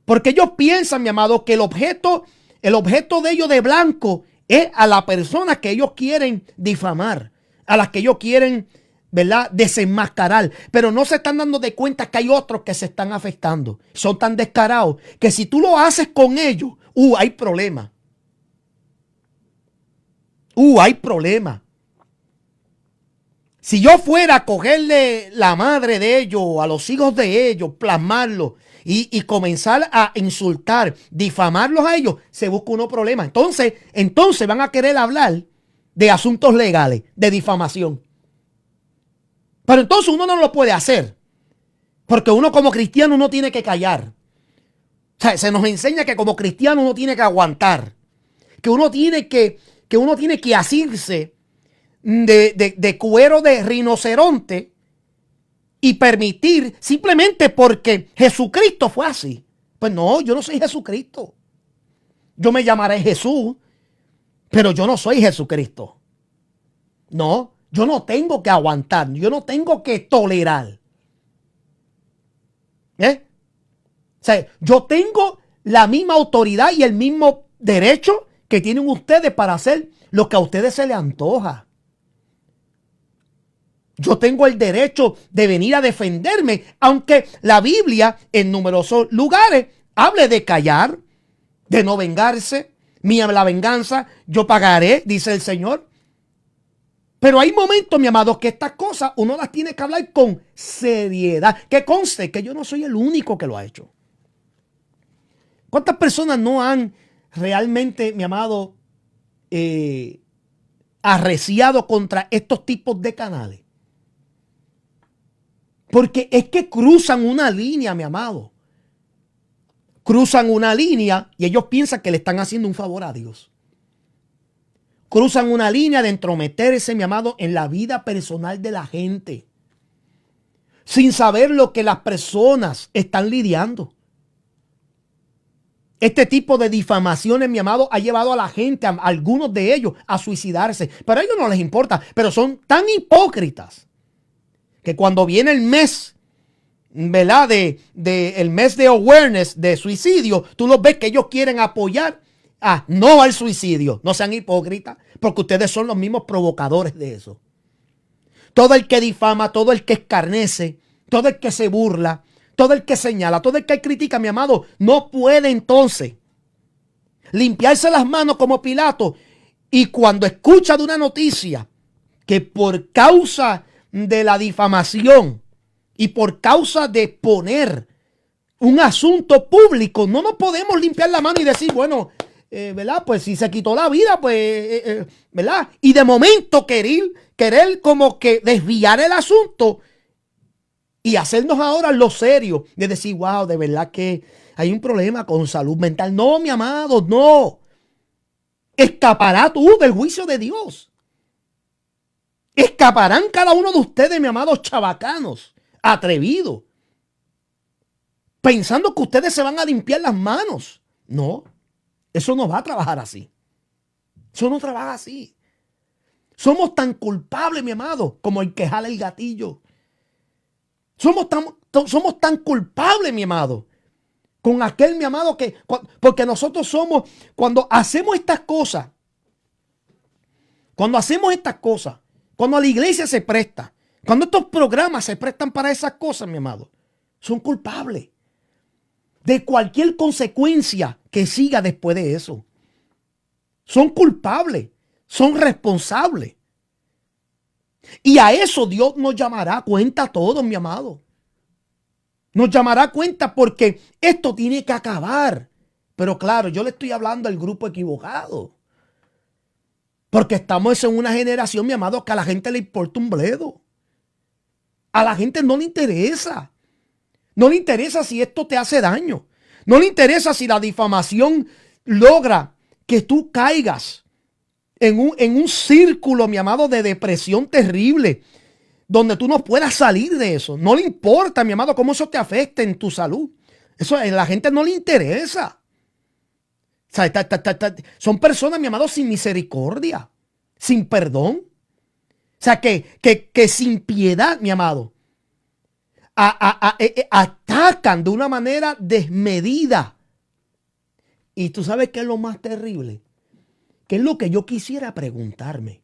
Porque ellos piensan, mi amado, que el objeto, el objeto de ellos de blanco es a la persona que ellos quieren difamar, a la que ellos quieren, ¿verdad?, desenmascarar. Pero no se están dando de cuenta que hay otros que se están afectando. Son tan descarados que si tú lo haces con ellos, uh, hay problema. Uh, hay problema. Si yo fuera a cogerle la madre de ellos, a los hijos de ellos, plasmarlo y, comenzar a insultar, difamarlos a ellos, se busca uno problema. Entonces, entonces van a querer hablar de asuntos legales, de difamación. Pero entonces uno no lo puede hacer. Porque uno como cristiano uno tiene que callar. se nos enseña que como cristiano uno tiene que aguantar. Que uno tiene que, que uno tiene que asirse de, de cuero de rinoceronte y permitir simplemente porque Jesucristo fue así. Pues no, yo no soy Jesucristo. Yo me llamaré Jesús, pero yo no soy Jesucristo. No, yo no tengo que aguantar, yo no tengo que tolerar. ¿Eh? O sea, yo tengo la misma autoridad y el mismo derecho que tienen ustedes para hacer lo que a ustedes se les antoja. Yo tengo el derecho de venir a defenderme, aunque la Biblia en numerosos lugares hable de callar, de no vengarse. Mía la venganza, yo pagaré, dice el Señor. Pero hay momentos, mi amado, que estas cosas uno las tiene que hablar con seriedad. Que conste que yo no soy el único que lo ha hecho. ¿Cuántas personas no han realmente, mi amado, eh, arreciado contra estos tipos de canales? Porque es que cruzan una línea, mi amado. Cruzan una línea y ellos piensan que le están haciendo un favor a Dios. Cruzan una línea de entrometerse, mi amado, en la vida personal de la gente. Sin saber lo que las personas están lidiando. Este tipo de difamaciones, mi amado, ha llevado a la gente, a algunos de ellos, a suicidarse. Pero a ellos no les importa, pero son tan hipócritas que cuando viene el mes, ¿verdad? De, de, el mes de awareness, de suicidio, tú los ves que ellos quieren apoyar a no al suicidio. No sean hipócritas, porque ustedes son los mismos provocadores de eso. Todo el que difama, todo el que escarnece, todo el que se burla, todo el que señala, todo el que critica, mi amado, no puede entonces limpiarse las manos como Pilato. Y cuando escucha de una noticia que por causa de la difamación y por causa de poner un asunto público, no nos podemos limpiar la mano y decir, bueno, eh, ¿verdad? Pues si se quitó la vida, pues, eh, eh, ¿verdad? Y de momento querer, querer como que desviar el asunto y hacernos ahora lo serio, de decir, wow, de verdad que hay un problema con salud mental. No, mi amado, no. Escapará tú del juicio de Dios. Escaparán cada uno de ustedes, mi amados chabacanos, atrevidos, pensando que ustedes se van a limpiar las manos. No, eso no va a trabajar así. Eso no trabaja así. Somos tan culpables, mi amado, como el que jala el gatillo. Somos tan, somos tan culpables, mi amado, con aquel, mi amado, que, porque nosotros somos, cuando hacemos estas cosas, cuando hacemos estas cosas, cuando la iglesia se presta, cuando estos programas se prestan para esas cosas, mi amado, son culpables de cualquier consecuencia que siga después de eso. Son culpables, son responsables. Y a eso Dios nos llamará a cuenta a todos, mi amado. Nos llamará a cuenta porque esto tiene que acabar. Pero claro, yo le estoy hablando al grupo equivocado. Porque estamos en una generación, mi amado, que a la gente le importa un bledo. A la gente no le interesa. No le interesa si esto te hace daño. No le interesa si la difamación logra que tú caigas en un, círculo, mi amado, de depresión terrible, donde tú no puedas salir de eso. No le importa, mi amado, cómo eso te afecte en tu salud. Eso a la gente no le interesa son personas, mi amado, sin misericordia, sin perdón. O sea, que, que, sin piedad, mi amado, e, e, atacan de una manera desmedida. Y tú sabes qué es lo más terrible. que es lo que yo quisiera preguntarme?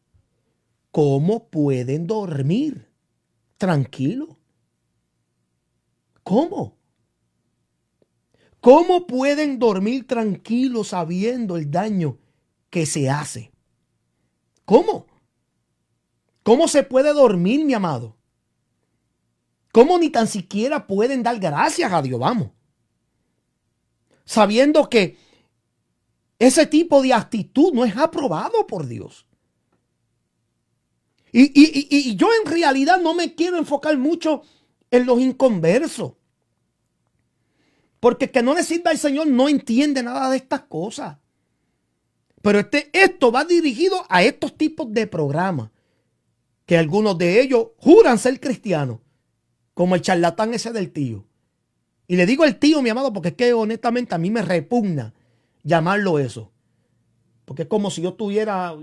¿Cómo pueden dormir tranquilo? ¿Cómo? ¿Cómo pueden dormir tranquilos sabiendo el daño que se hace? ¿Cómo? ¿Cómo se puede dormir, mi amado? ¿Cómo ni tan siquiera pueden dar gracias a Dios? Vamos. Sabiendo que ese tipo de actitud no es aprobado por Dios. Y, yo en realidad no me quiero enfocar mucho en los inconversos. Porque que no le sirva al Señor no entiende nada de estas cosas. Pero este, esto va dirigido a estos tipos de programas. Que algunos de ellos juran ser cristianos. Como el charlatán ese del tío. Y le digo el tío, mi amado, porque es que honestamente a mí me repugna llamarlo eso. Porque es como si yo estuviera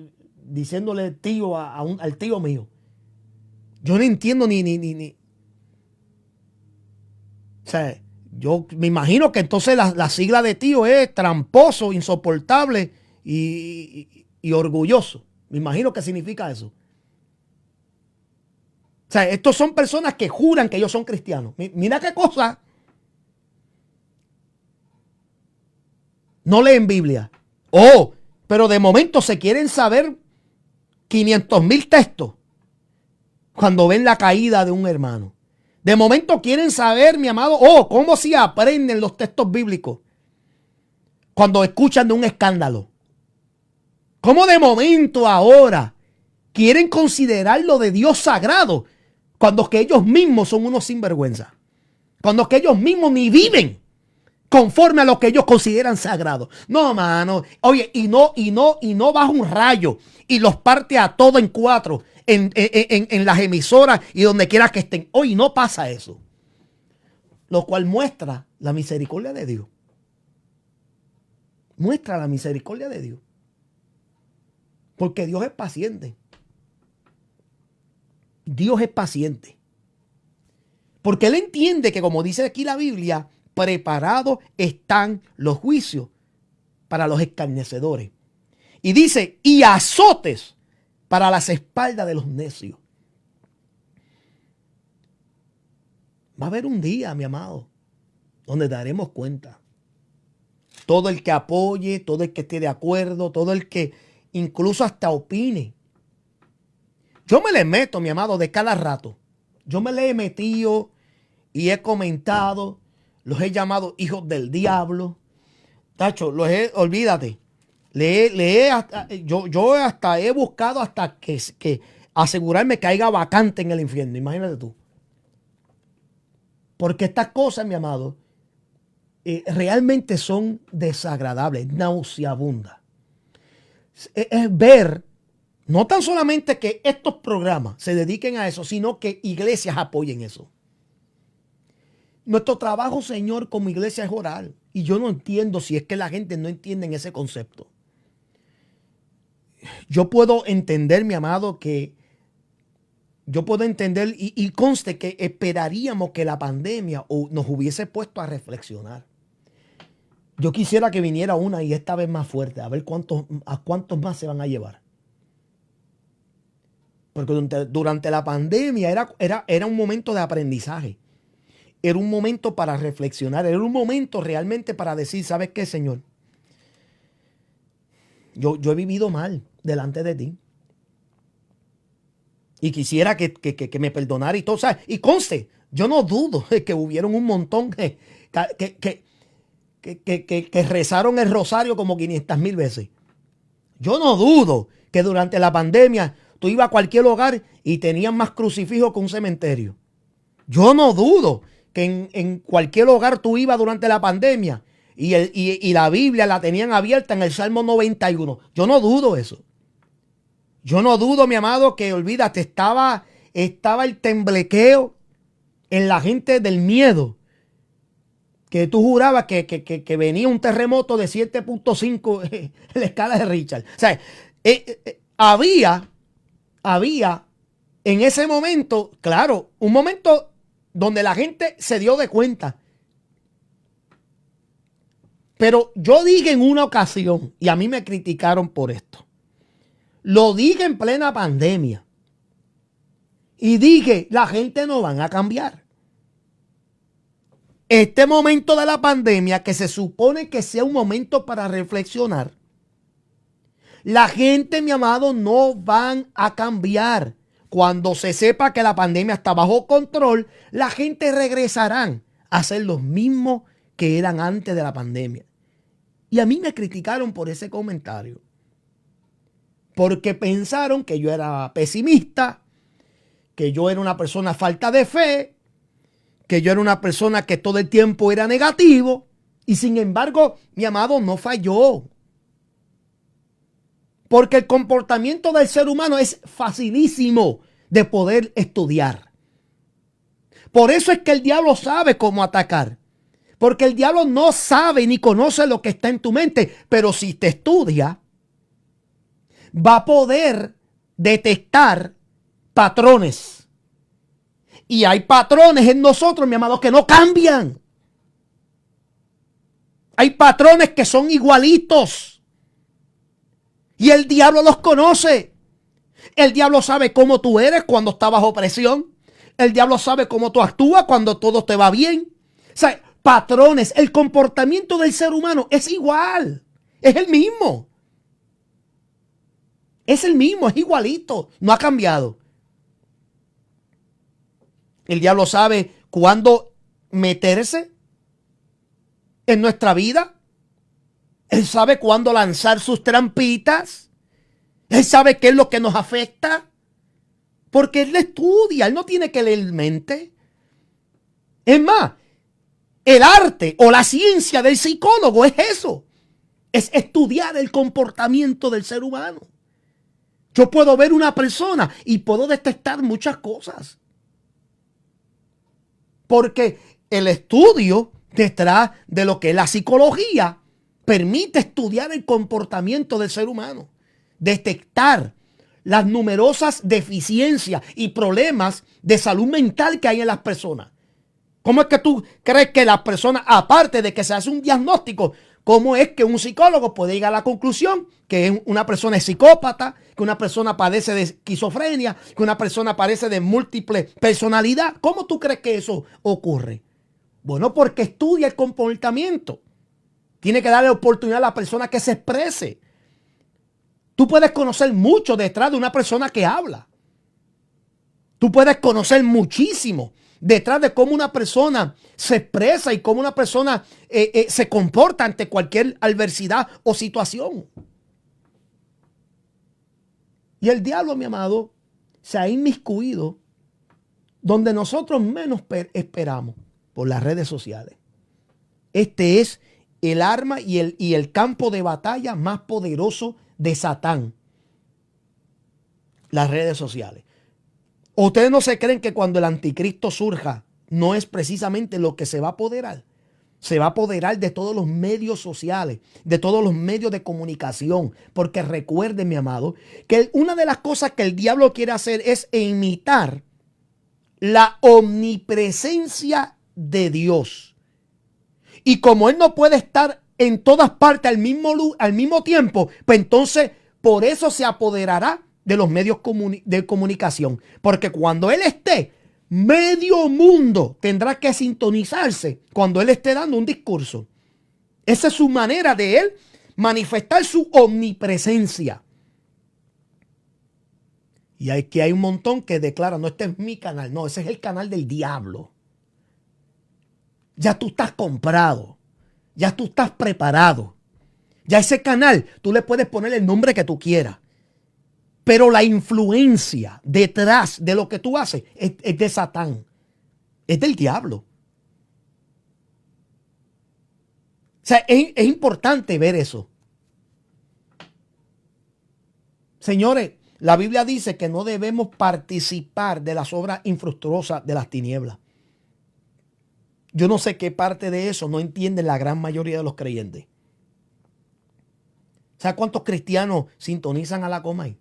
diciéndole tío a, un, al tío mío. Yo no entiendo ni, ni, ni, ni. O sea, yo me imagino que entonces la, sigla de tío es tramposo, insoportable y, orgulloso. Me imagino que significa eso. O sea, estos son personas que juran que ellos son cristianos. Mira qué cosa. No leen Biblia. Oh, pero de momento se quieren saber 500 mil textos cuando ven la caída de un hermano. De momento quieren saber, mi amado, oh, cómo si aprenden los textos bíblicos cuando escuchan de un escándalo. ¿Cómo de momento ahora quieren considerar lo de Dios sagrado cuando que ellos mismos son unos sinvergüenza? Cuando que ellos mismos ni viven conforme a lo que ellos consideran sagrado. No, mano. Oye, y no, y no, y no baja un rayo y los parte a todo en cuatro en, en, en las emisoras y donde quiera que estén. Hoy no pasa eso. Lo cual muestra la misericordia de Dios. Muestra la misericordia de Dios. Porque Dios es paciente. Dios es paciente. Porque Él entiende que, como dice aquí la Biblia, preparados están los juicios para los escarnecedores. Y dice, y azotes para las espaldas de los necios. Va a haber un día, mi amado, donde daremos cuenta. Todo el que apoye, todo el que esté de acuerdo, todo el que incluso hasta opine. Yo me le meto, mi amado, de cada rato. Yo me le he metido y he comentado los he llamado hijos del diablo. Tacho, los he, olvídate. Le, le yo, yo hasta he buscado hasta que, que asegurarme que haya vacante en el infierno. Imagínate tú. Porque estas cosas, mi amado, eh, realmente son desagradables, nauseabundas. es ver, no tan solamente que estos programas se dediquen a eso, sino que iglesias apoyen eso. Nuestro trabajo, Señor, como iglesia es orar. Y yo no entiendo si es que la gente no entiende ese concepto. Yo puedo entender, mi amado, que yo puedo entender y, conste que esperaríamos que la pandemia nos hubiese puesto a reflexionar. Yo quisiera que viniera una y esta vez más fuerte, a ver cuántos, a cuántos más se van a llevar. Porque durante, durante la pandemia era, era, era un momento de aprendizaje era un momento para reflexionar, era un momento realmente para decir, ¿sabes qué, Señor? Yo, yo he vivido mal delante de ti. Y quisiera que, me perdonara y todo. Y conste, yo no dudo que hubieron un montón que, que rezaron el rosario como 500 mil veces. Yo no dudo que durante la pandemia tú ibas a cualquier hogar y tenían más crucifijos que un cementerio. Yo no dudo que en, cualquier hogar tú ibas durante la pandemia y, la Biblia la tenían abierta en el Salmo 91. Yo no dudo eso. Yo no dudo, mi amado, que olvídate, estaba, estaba el temblequeo en la gente del miedo. Que tú jurabas que, venía un terremoto de 7.5 en la escala de Richard. O sea, eh, eh, eh, había, había en ese momento, claro, un momento donde la gente se dio de cuenta. Pero yo dije en una ocasión, y a mí me criticaron por esto, lo dije en plena pandemia. Y dije, la gente no van a cambiar. Este momento de la pandemia, que se supone que sea un momento para reflexionar, la gente, mi amado, no van a cambiar. Cuando se sepa que la pandemia está bajo control, la gente regresarán a ser los mismos que eran antes de la pandemia. Y a mí me criticaron por ese comentario. Porque pensaron que yo era pesimista, que yo era una persona falta de fe, que yo era una persona que todo el tiempo era negativo. Y sin embargo, mi amado no falló. Porque el comportamiento del ser humano es facilísimo de poder estudiar. Por eso es que el diablo sabe cómo atacar. Porque el diablo no sabe ni conoce lo que está en tu mente. Pero si te estudia, va a poder detectar patrones. Y hay patrones en nosotros, mi amado, que no cambian. Hay patrones que son igualitos. Y el diablo los conoce. El diablo sabe cómo tú eres cuando estás bajo presión. El diablo sabe cómo tú actúas cuando todo te va bien. O sea, patrones, el comportamiento del ser humano es igual. Es el mismo. Es el mismo, es igualito. No ha cambiado. El diablo sabe cuándo meterse en nuestra vida él sabe cuándo lanzar sus trampitas. Él sabe qué es lo que nos afecta. Porque Él estudia, Él no tiene que leer mente. Es más, el arte o la ciencia del psicólogo es eso. Es estudiar el comportamiento del ser humano. Yo puedo ver una persona y puedo detectar muchas cosas. Porque el estudio detrás de lo que es la psicología permite estudiar el comportamiento del ser humano, detectar las numerosas deficiencias y problemas de salud mental que hay en las personas. ¿Cómo es que tú crees que las personas, aparte de que se hace un diagnóstico, cómo es que un psicólogo puede llegar a la conclusión que una persona es psicópata, que una persona padece de esquizofrenia, que una persona padece de múltiple personalidad? ¿Cómo tú crees que eso ocurre? Bueno, porque estudia el comportamiento. Tiene que darle oportunidad a la persona que se exprese. Tú puedes conocer mucho detrás de una persona que habla. Tú puedes conocer muchísimo detrás de cómo una persona se expresa y cómo una persona eh, eh, se comporta ante cualquier adversidad o situación. Y el diablo, mi amado, se ha inmiscuido donde nosotros menos esperamos, por las redes sociales. Este es el arma y el, y el campo de batalla más poderoso de Satán. Las redes sociales. Ustedes no se creen que cuando el anticristo surja, no es precisamente lo que se va a apoderar se va a apoderar de todos los medios sociales, de todos los medios de comunicación. Porque recuerden, mi amado, que una de las cosas que el diablo quiere hacer es imitar la omnipresencia de Dios. Y como él no puede estar en todas partes al mismo, al mismo tiempo, pues entonces por eso se apoderará de los medios de comunicación. Porque cuando él esté, medio mundo tendrá que sintonizarse cuando él esté dando un discurso. Esa es su manera de él manifestar su omnipresencia. Y aquí hay un montón que declara, no, este es mi canal, no, ese es el canal del diablo ya tú estás comprado, ya tú estás preparado. Ya ese canal tú le puedes poner el nombre que tú quieras. Pero la influencia detrás de lo que tú haces es, de Satán, es del diablo. O sea, es, es importante ver eso. Señores, la Biblia dice que no debemos participar de las obras infructuosas de las tinieblas. Yo no sé qué parte de eso no entiende la gran mayoría de los creyentes. ¿Sabes cuántos cristianos sintonizan a la Comay?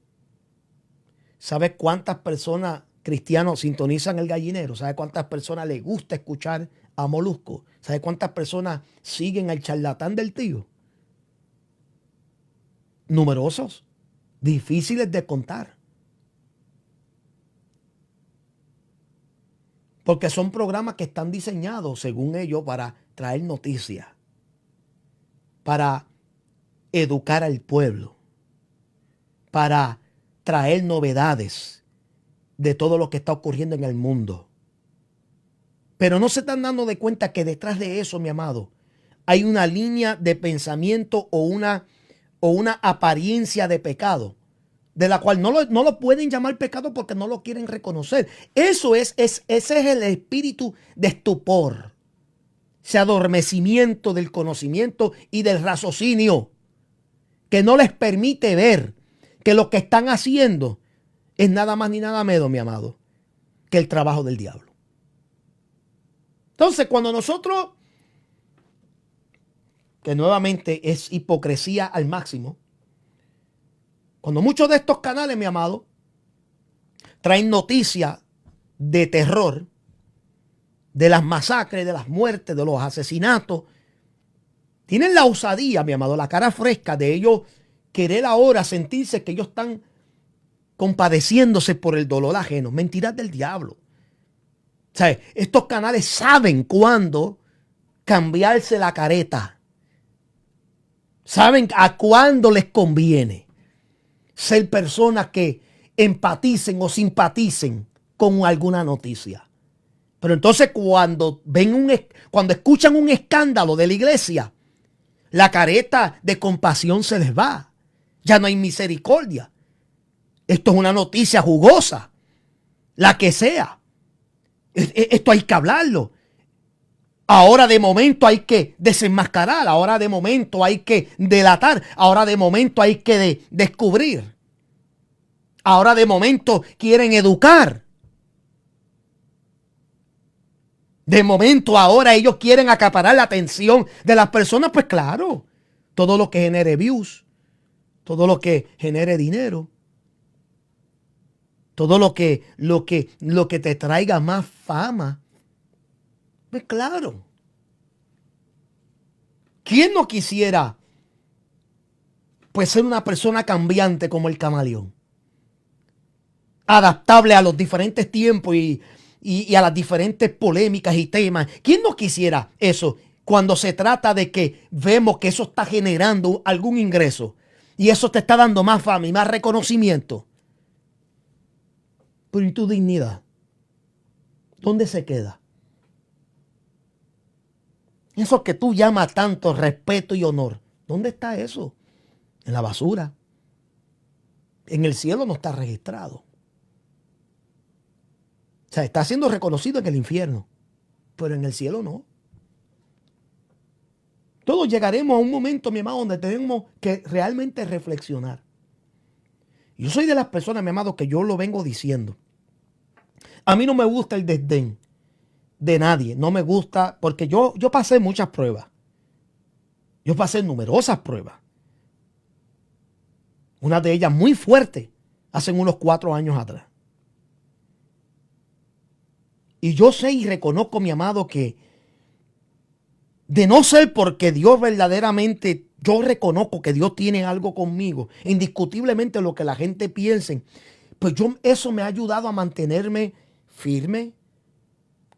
¿Sabes cuántas personas cristianos sintonizan el gallinero? ¿Sabes cuántas personas les gusta escuchar a Molusco? ¿Sabes cuántas personas siguen al charlatán del tío? Numerosos, difíciles de contar. Porque son programas que están diseñados, según ellos, para traer noticias, para educar al pueblo, para traer novedades de todo lo que está ocurriendo en el mundo. Pero no se están dando de cuenta que detrás de eso, mi amado, hay una línea de pensamiento o una, o una apariencia de pecado de la cual no lo, pueden llamar pecado porque no lo quieren reconocer. Eso es, es, ese es el espíritu de estupor, ese adormecimiento del conocimiento y del raciocinio que no les permite ver que lo que están haciendo es nada más ni nada menos, mi amado, que el trabajo del diablo. Entonces, cuando nosotros, que nuevamente es hipocresía al máximo, cuando muchos de estos canales, mi amado, traen noticias de terror, de las masacres, de las muertes, de los asesinatos, tienen la osadía, mi amado, la cara fresca de ellos querer ahora sentirse que ellos están compadeciéndose por el dolor ajeno. mentira del diablo. estos canales saben cuándo cambiarse la careta. Saben a cuándo les conviene ser personas que empaticen o simpaticen con alguna noticia. Pero entonces cuando ven un cuando escuchan un escándalo de la iglesia, la careta de compasión se les va. Ya no hay misericordia. Esto es una noticia jugosa, la que sea. E, e, esto hay que hablarlo. Ahora de momento hay que desenmascarar, ahora de momento hay que delatar, ahora de momento hay que descubrir. Ahora de momento quieren educar. De momento ahora ellos quieren acaparar la atención de las personas, pues claro, todo lo que genere views, todo lo que genere dinero, todo lo que lo que lo que te traiga más fama, pues claro. ¿Quién no quisiera pues ser una persona cambiante como el camaleón? Adaptable a los diferentes tiempos y, a las diferentes polémicas y temas. ¿Quién no quisiera eso cuando se trata de que vemos que eso está generando algún ingreso y eso te está dando más fama y más reconocimiento? Pero ¿y tu dignidad? ¿Dónde se queda? Eso que tú llamas tanto respeto y honor. ¿Dónde está eso? En la basura. En el cielo no está registrado. O sea, está siendo reconocido en el infierno, pero en el cielo no. Todos llegaremos a un momento, mi amado, donde tenemos que realmente reflexionar. Yo soy de las personas, mi amado, que yo lo vengo diciendo. A mí no me gusta el desdén de nadie. No me gusta, porque yo, yo pasé muchas pruebas. Yo pasé numerosas pruebas. Una de ellas muy fuerte, hace unos cuatro años atrás. Y yo sé y reconozco, mi amado, que de no ser porque Dios verdaderamente, yo reconozco que Dios tiene algo conmigo, indiscutiblemente lo que la gente piense, pues yo eso me ha ayudado a mantenerme firme,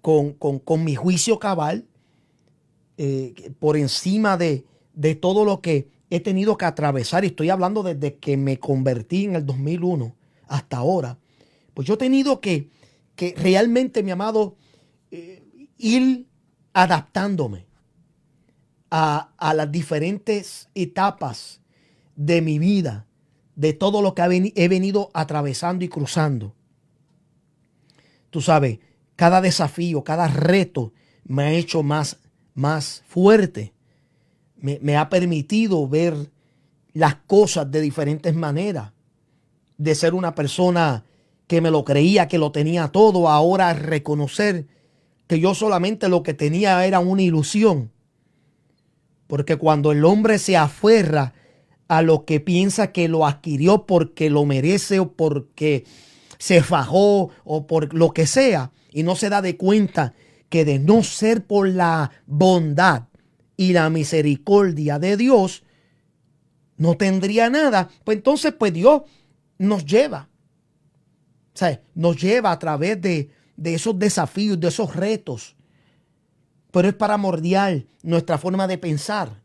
con, mi juicio cabal eh, por encima de, de todo lo que he tenido que atravesar. Y estoy hablando desde que me convertí en el 2001 hasta ahora. Pues yo he tenido que, que realmente, mi amado, eh, ir adaptándome a, a, las diferentes etapas de mi vida, de todo lo que he venido atravesando y cruzando. Tú sabes, cada desafío, cada reto me ha hecho más, más fuerte. Me, me ha permitido ver las cosas de diferentes maneras. De ser una persona que me lo creía, que lo tenía todo, ahora reconocer que yo solamente lo que tenía era una ilusión. Porque cuando el hombre se aferra a lo que piensa que lo adquirió porque lo merece o porque se fajó o por lo que sea, y no se da de cuenta que de no ser por la bondad y la misericordia de Dios, no tendría nada. Pues entonces, pues Dios nos lleva. O sea, nos lleva a través de, esos desafíos, de esos retos. Pero es para mordiar nuestra forma de pensar.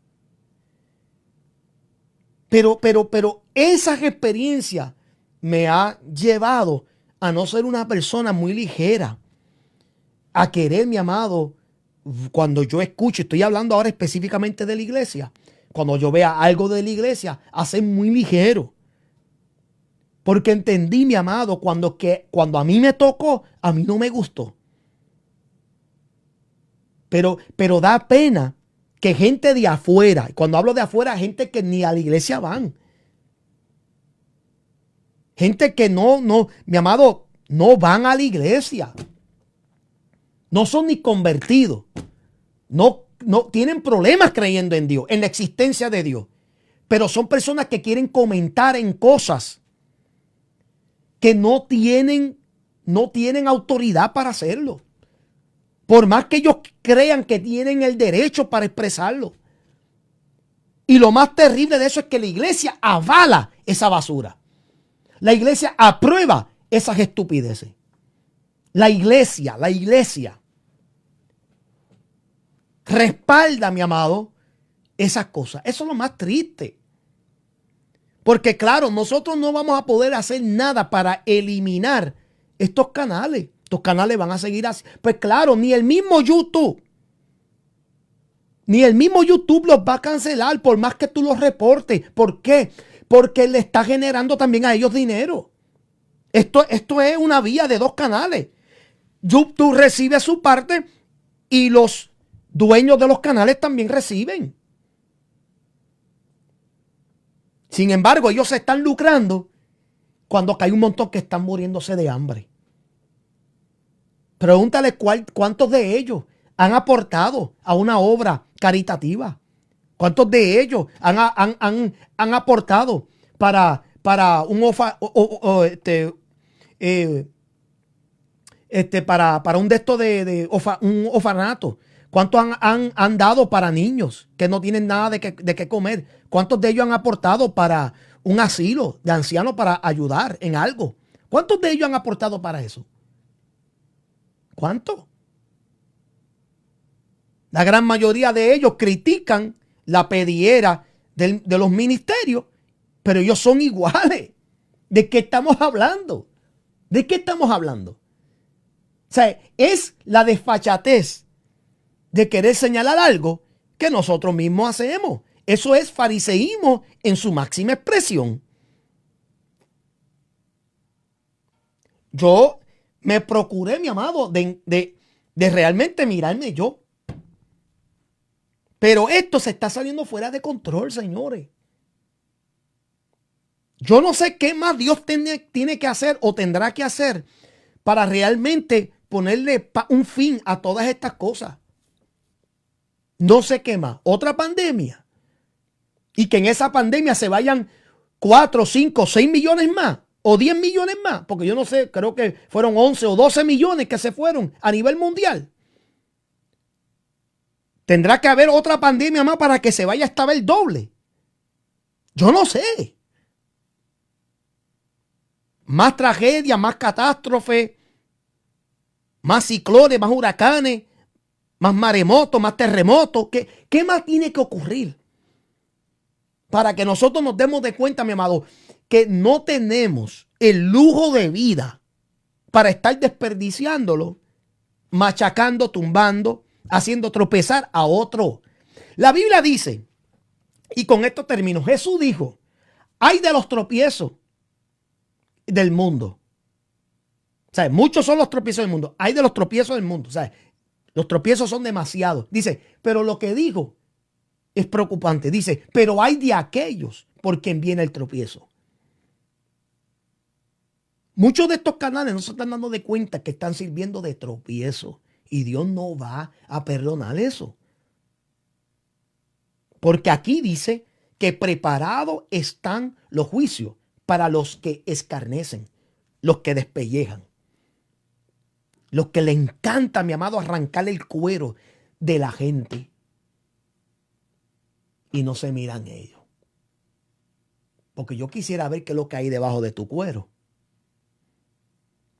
Pero, pero, pero esas experiencias me ha llevado a no ser una persona muy ligera, a querer, mi amado, cuando yo escucho, estoy hablando ahora específicamente de la iglesia, cuando yo vea algo de la iglesia, hace muy ligero. Porque entendí, mi amado, cuando, que, cuando a mí me tocó, a mí no me gustó. Pero, pero da pena que gente de afuera, cuando hablo de afuera, gente que ni a la iglesia van. Gente que no, no, mi amado, no van a la iglesia. No son ni convertidos. No, no tienen problemas creyendo en Dios, en la existencia de Dios. Pero son personas que quieren comentar en cosas que no tienen, no tienen autoridad para hacerlo. Por más que ellos crean que tienen el derecho para expresarlo. Y lo más terrible de eso es que la iglesia avala esa basura. La iglesia aprueba esas estupideces. La iglesia, la iglesia respalda, mi amado, esas cosas. Eso es lo más triste. Porque claro, nosotros no vamos a poder hacer nada para eliminar estos canales. Estos canales van a seguir así. Pues claro, ni el mismo YouTube. Ni el mismo YouTube los va a cancelar por más que tú los reportes. ¿Por qué? Porque le está generando también a ellos dinero. Esto, esto es una vía de dos canales. YouTube recibe su parte y los dueños de los canales también reciben. Sin embargo, ellos se están lucrando cuando hay un montón que están muriéndose de hambre. Pregúntale cuántos de ellos han aportado a una obra caritativa. ¿Cuántos de ellos han, aportado para, para un este, eh, este, para, un de estos de, un orfanato? ¿Cuántos han, han, dado para niños que no tienen nada de qué comer? ¿Cuántos de ellos han aportado para un asilo de ancianos para ayudar en algo? ¿Cuántos de ellos han aportado para eso? ¿Cuántos? La gran mayoría de ellos critican la pediera de los ministerios, pero ellos son iguales. ¿De qué estamos hablando? ¿De qué estamos hablando? O sea, es la desfachatez de querer señalar algo que nosotros mismos hacemos. Eso es fariseísmo en su máxima expresión. Yo me procuré, mi amado, de, realmente mirarme yo. Pero esto se está saliendo fuera de control, señores. Yo no sé qué más Dios tiene, tiene, que hacer o tendrá que hacer para realmente ponerle un fin a todas estas cosas. No se quema otra pandemia y que en esa pandemia se vayan 4, 5, 6 millones más o 10 millones más, porque yo no sé, creo que fueron 11 o 12 millones que se fueron a nivel mundial. Tendrá que haber otra pandemia más para que se vaya hasta el doble. Yo no sé. Más tragedia, más catástrofe, más ciclones, más huracanes, más maremotos, más terremotos. ¿Qué, ¿Qué más tiene que ocurrir? Para que nosotros nos demos de cuenta, mi amado, que no tenemos el lujo de vida para estar desperdiciándolo, machacando, tumbando, haciendo tropezar a otro. La Biblia dice, y con esto termino, Jesús dijo, hay de los tropiezos del mundo, Muchos son los tropiezos del mundo. Hay de los tropiezos del mundo. Los tropiezos son demasiados. Dice, pero lo que dijo es preocupante. Dice, pero hay de aquellos por quien viene el tropiezo. Muchos de estos canales no se están dando de cuenta que están sirviendo de tropiezo. Y Dios no va a perdonar eso. Porque aquí dice que preparados están los juicios para los que escarnecen, los que despellejan. Los que le encanta, mi amado, arrancar el cuero de la gente. Y no se miran ellos. Porque yo quisiera ver qué es lo que hay debajo de tu cuero.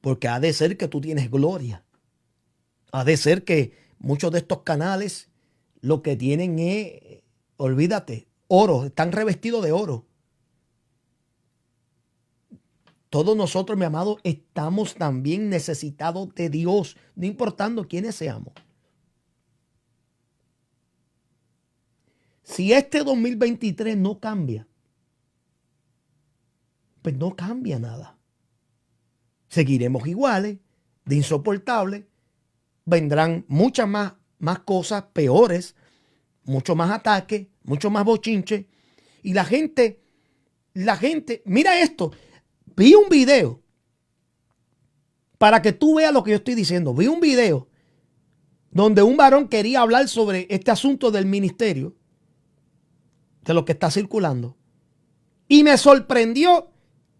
Porque ha de ser que tú tienes gloria. Ha de ser que muchos de estos canales lo que tienen es, olvídate, oro, están revestidos de oro. Todos nosotros, mi amado, estamos también necesitados de Dios, no importando quiénes seamos. Si este 2023 no cambia, pues no cambia nada. Seguiremos iguales, de insoportable Vendrán muchas más, más cosas peores, mucho más ataques, mucho más bochinche. Y la gente, la gente, mira esto, Vi un video. Para que tú veas lo que yo estoy diciendo. Vi un video donde un varón quería hablar sobre este asunto del ministerio, de lo que está circulando. Y me sorprendió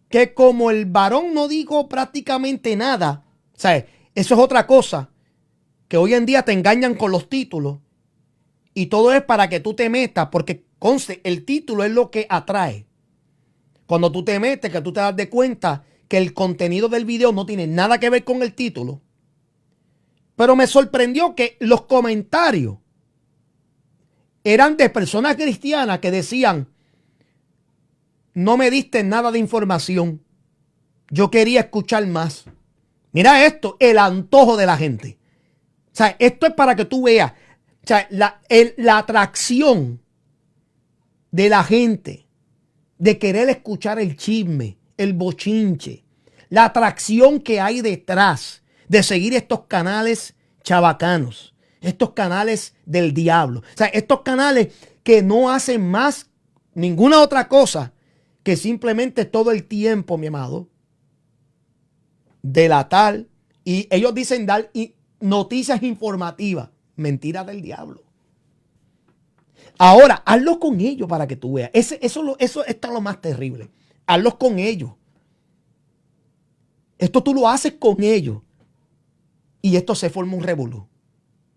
que como el varón no dijo prácticamente nada, o sea, eso es otra cosa, que hoy en día te engañan con los títulos y todo es para que tú te metas, porque conste, el título es lo que atrae. Cuando tú te metes, que tú te das de cuenta que el contenido del video no tiene nada que ver con el título. Pero me sorprendió que los comentarios eran de personas cristianas que decían, no me diste nada de información. Yo quería escuchar más. Mira esto, el antojo de la gente. O sea, esto es para que tú veas la, la atracción de la gente de querer escuchar el chisme, el bochinche, la atracción que hay detrás de seguir estos canales chabacanos, estos canales del diablo. O sea, estos canales que no hacen más ninguna otra cosa que simplemente todo el tiempo, mi amado, delatar. Y ellos dicen dar noticias informativas. Mentira del diablo. Ahora, hazlo con ellos para que tú veas. eso, eso está lo más terrible. Hazlo con ellos. Esto tú lo haces con ellos. Y esto se forma un revolú.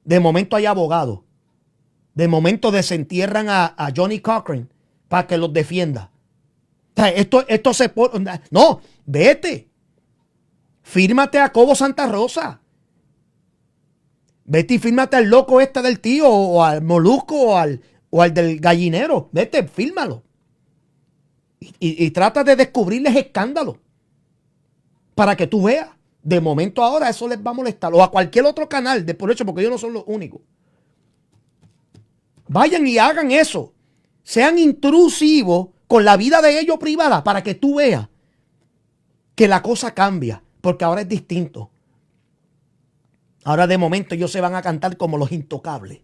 De momento hay abogados. De momento desentierran a, Johnny Cochran para que los defienda. esto, esto se No, vete. Fírmate a Cobo Santa Rosa. Vete y fírmate al loco este del tío, o al molusco, o al, o al del gallinero. Vete, fírmalo. Y, trata de descubrirles escándalo para que tú veas. De momento ahora eso les va a molestar. O a cualquier otro canal, de por hecho, porque ellos no son los únicos. Vayan y hagan eso. Sean intrusivos con la vida de ellos privada para que tú veas que la cosa cambia, porque ahora es distinto. Ahora de momento ellos se van a cantar como los intocables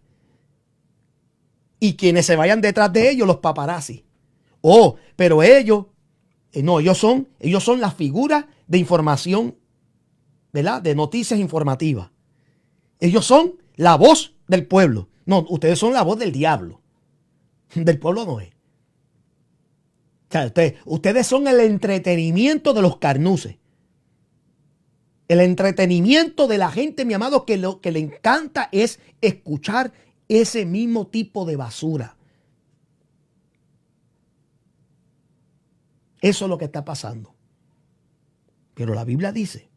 y quienes se vayan detrás de ellos, los paparazzi. Oh, pero ellos, eh, no, ellos son, ellos son las figuras de información, ¿verdad? De noticias informativas. Ellos son la voz del pueblo. No, ustedes son la voz del diablo. Del pueblo no es. ustedes, son el entretenimiento de los carnuces. El entretenimiento de la gente, mi amado, que lo que le encanta es escuchar ese mismo tipo de basura. Eso es lo que está pasando. Pero la Biblia dice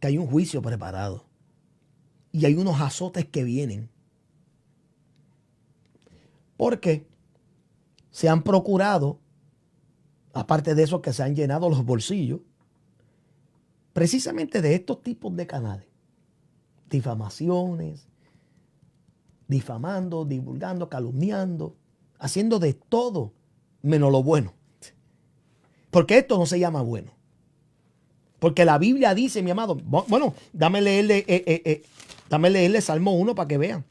que hay un juicio preparado y hay unos azotes que vienen. Porque se han procurado, aparte de eso que se han llenado los bolsillos, precisamente de estos tipos de canales. Difamaciones, difamando, divulgando, calumniando, haciendo de todo menos lo bueno. Porque esto no se llama bueno. Porque la Biblia dice, mi amado, bueno, dame leerle, eh, eh, eh, Salmo 1 para que vean.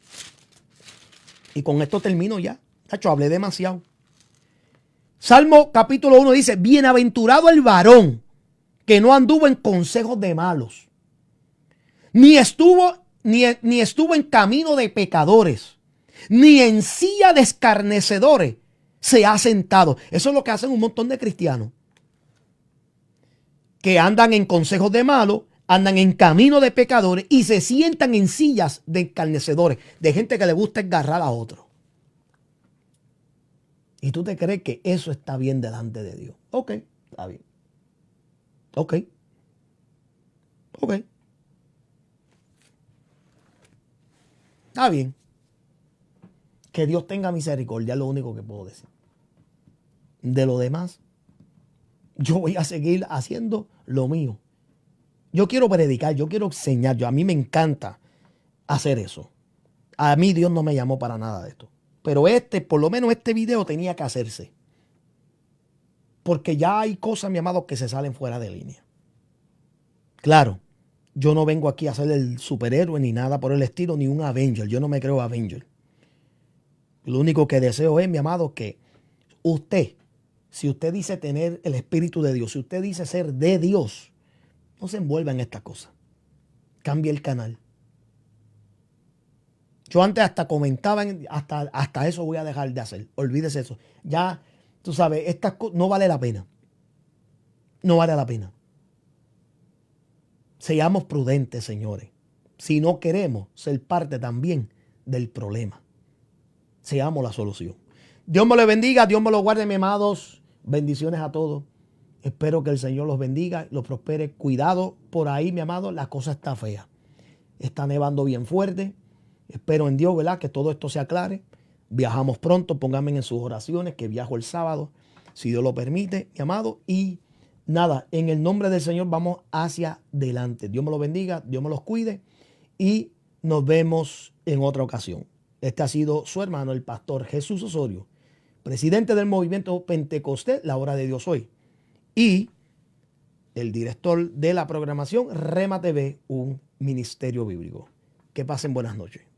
Y con esto termino ya. hecho, hablé demasiado. Salmo capítulo 1 dice, bienaventurado el varón que no anduvo en consejos de malos, ni estuvo ni, estuvo en camino de pecadores, ni en silla de escarnecedores se ha sentado. Eso es lo que hacen un montón de cristianos que andan en consejos de malos, andan en camino de pecadores y se sientan en sillas de escarnecedores de gente que le gusta engarrar a otro. Y tú te crees que eso está bien delante de Dios. Ok, está bien. Ok. Ok. Está bien. Que Dios tenga misericordia es lo único que puedo decir. De lo demás, yo voy a seguir haciendo lo mío. Yo quiero predicar, yo quiero enseñar. Yo, a mí me encanta hacer eso. A mí Dios no me llamó para nada de esto. Pero este, por lo menos este video tenía que hacerse. Porque ya hay cosas, mi amado, que se salen fuera de línea. Claro, yo no vengo aquí a ser el superhéroe ni nada por el estilo, ni un Avenger. Yo no me creo Avenger. Lo único que deseo es, mi amado, que usted, si usted dice tener el Espíritu de Dios, si usted dice ser de Dios, no se envuelva en esta cosa. Cambie el canal. Yo antes hasta comentaba, hasta, hasta eso voy a dejar de hacer. Olvídese eso. Ya, tú sabes, estas no vale la pena. No vale la pena. Seamos prudentes, señores, si no queremos ser parte también del problema. Seamos la solución. Dios me lo bendiga, Dios me lo guarde, mi amados. Bendiciones a todos. Espero que el Señor los bendiga, los prospere. Cuidado por ahí, mi amado, la cosa está fea. Está nevando bien fuerte. Espero en Dios, ¿verdad? Que todo esto se aclare. Viajamos pronto, pónganme en sus oraciones que viajo el sábado, si Dios lo permite, mi amado. Y nada, en el nombre del Señor vamos hacia adelante. Dios me lo bendiga, Dios me los cuide y nos vemos en otra ocasión. Este ha sido su hermano, el pastor Jesús Osorio, presidente del movimiento Pentecostés, la hora de Dios hoy, y el director de la programación Rema TV, un ministerio bíblico. Que pasen buenas noches.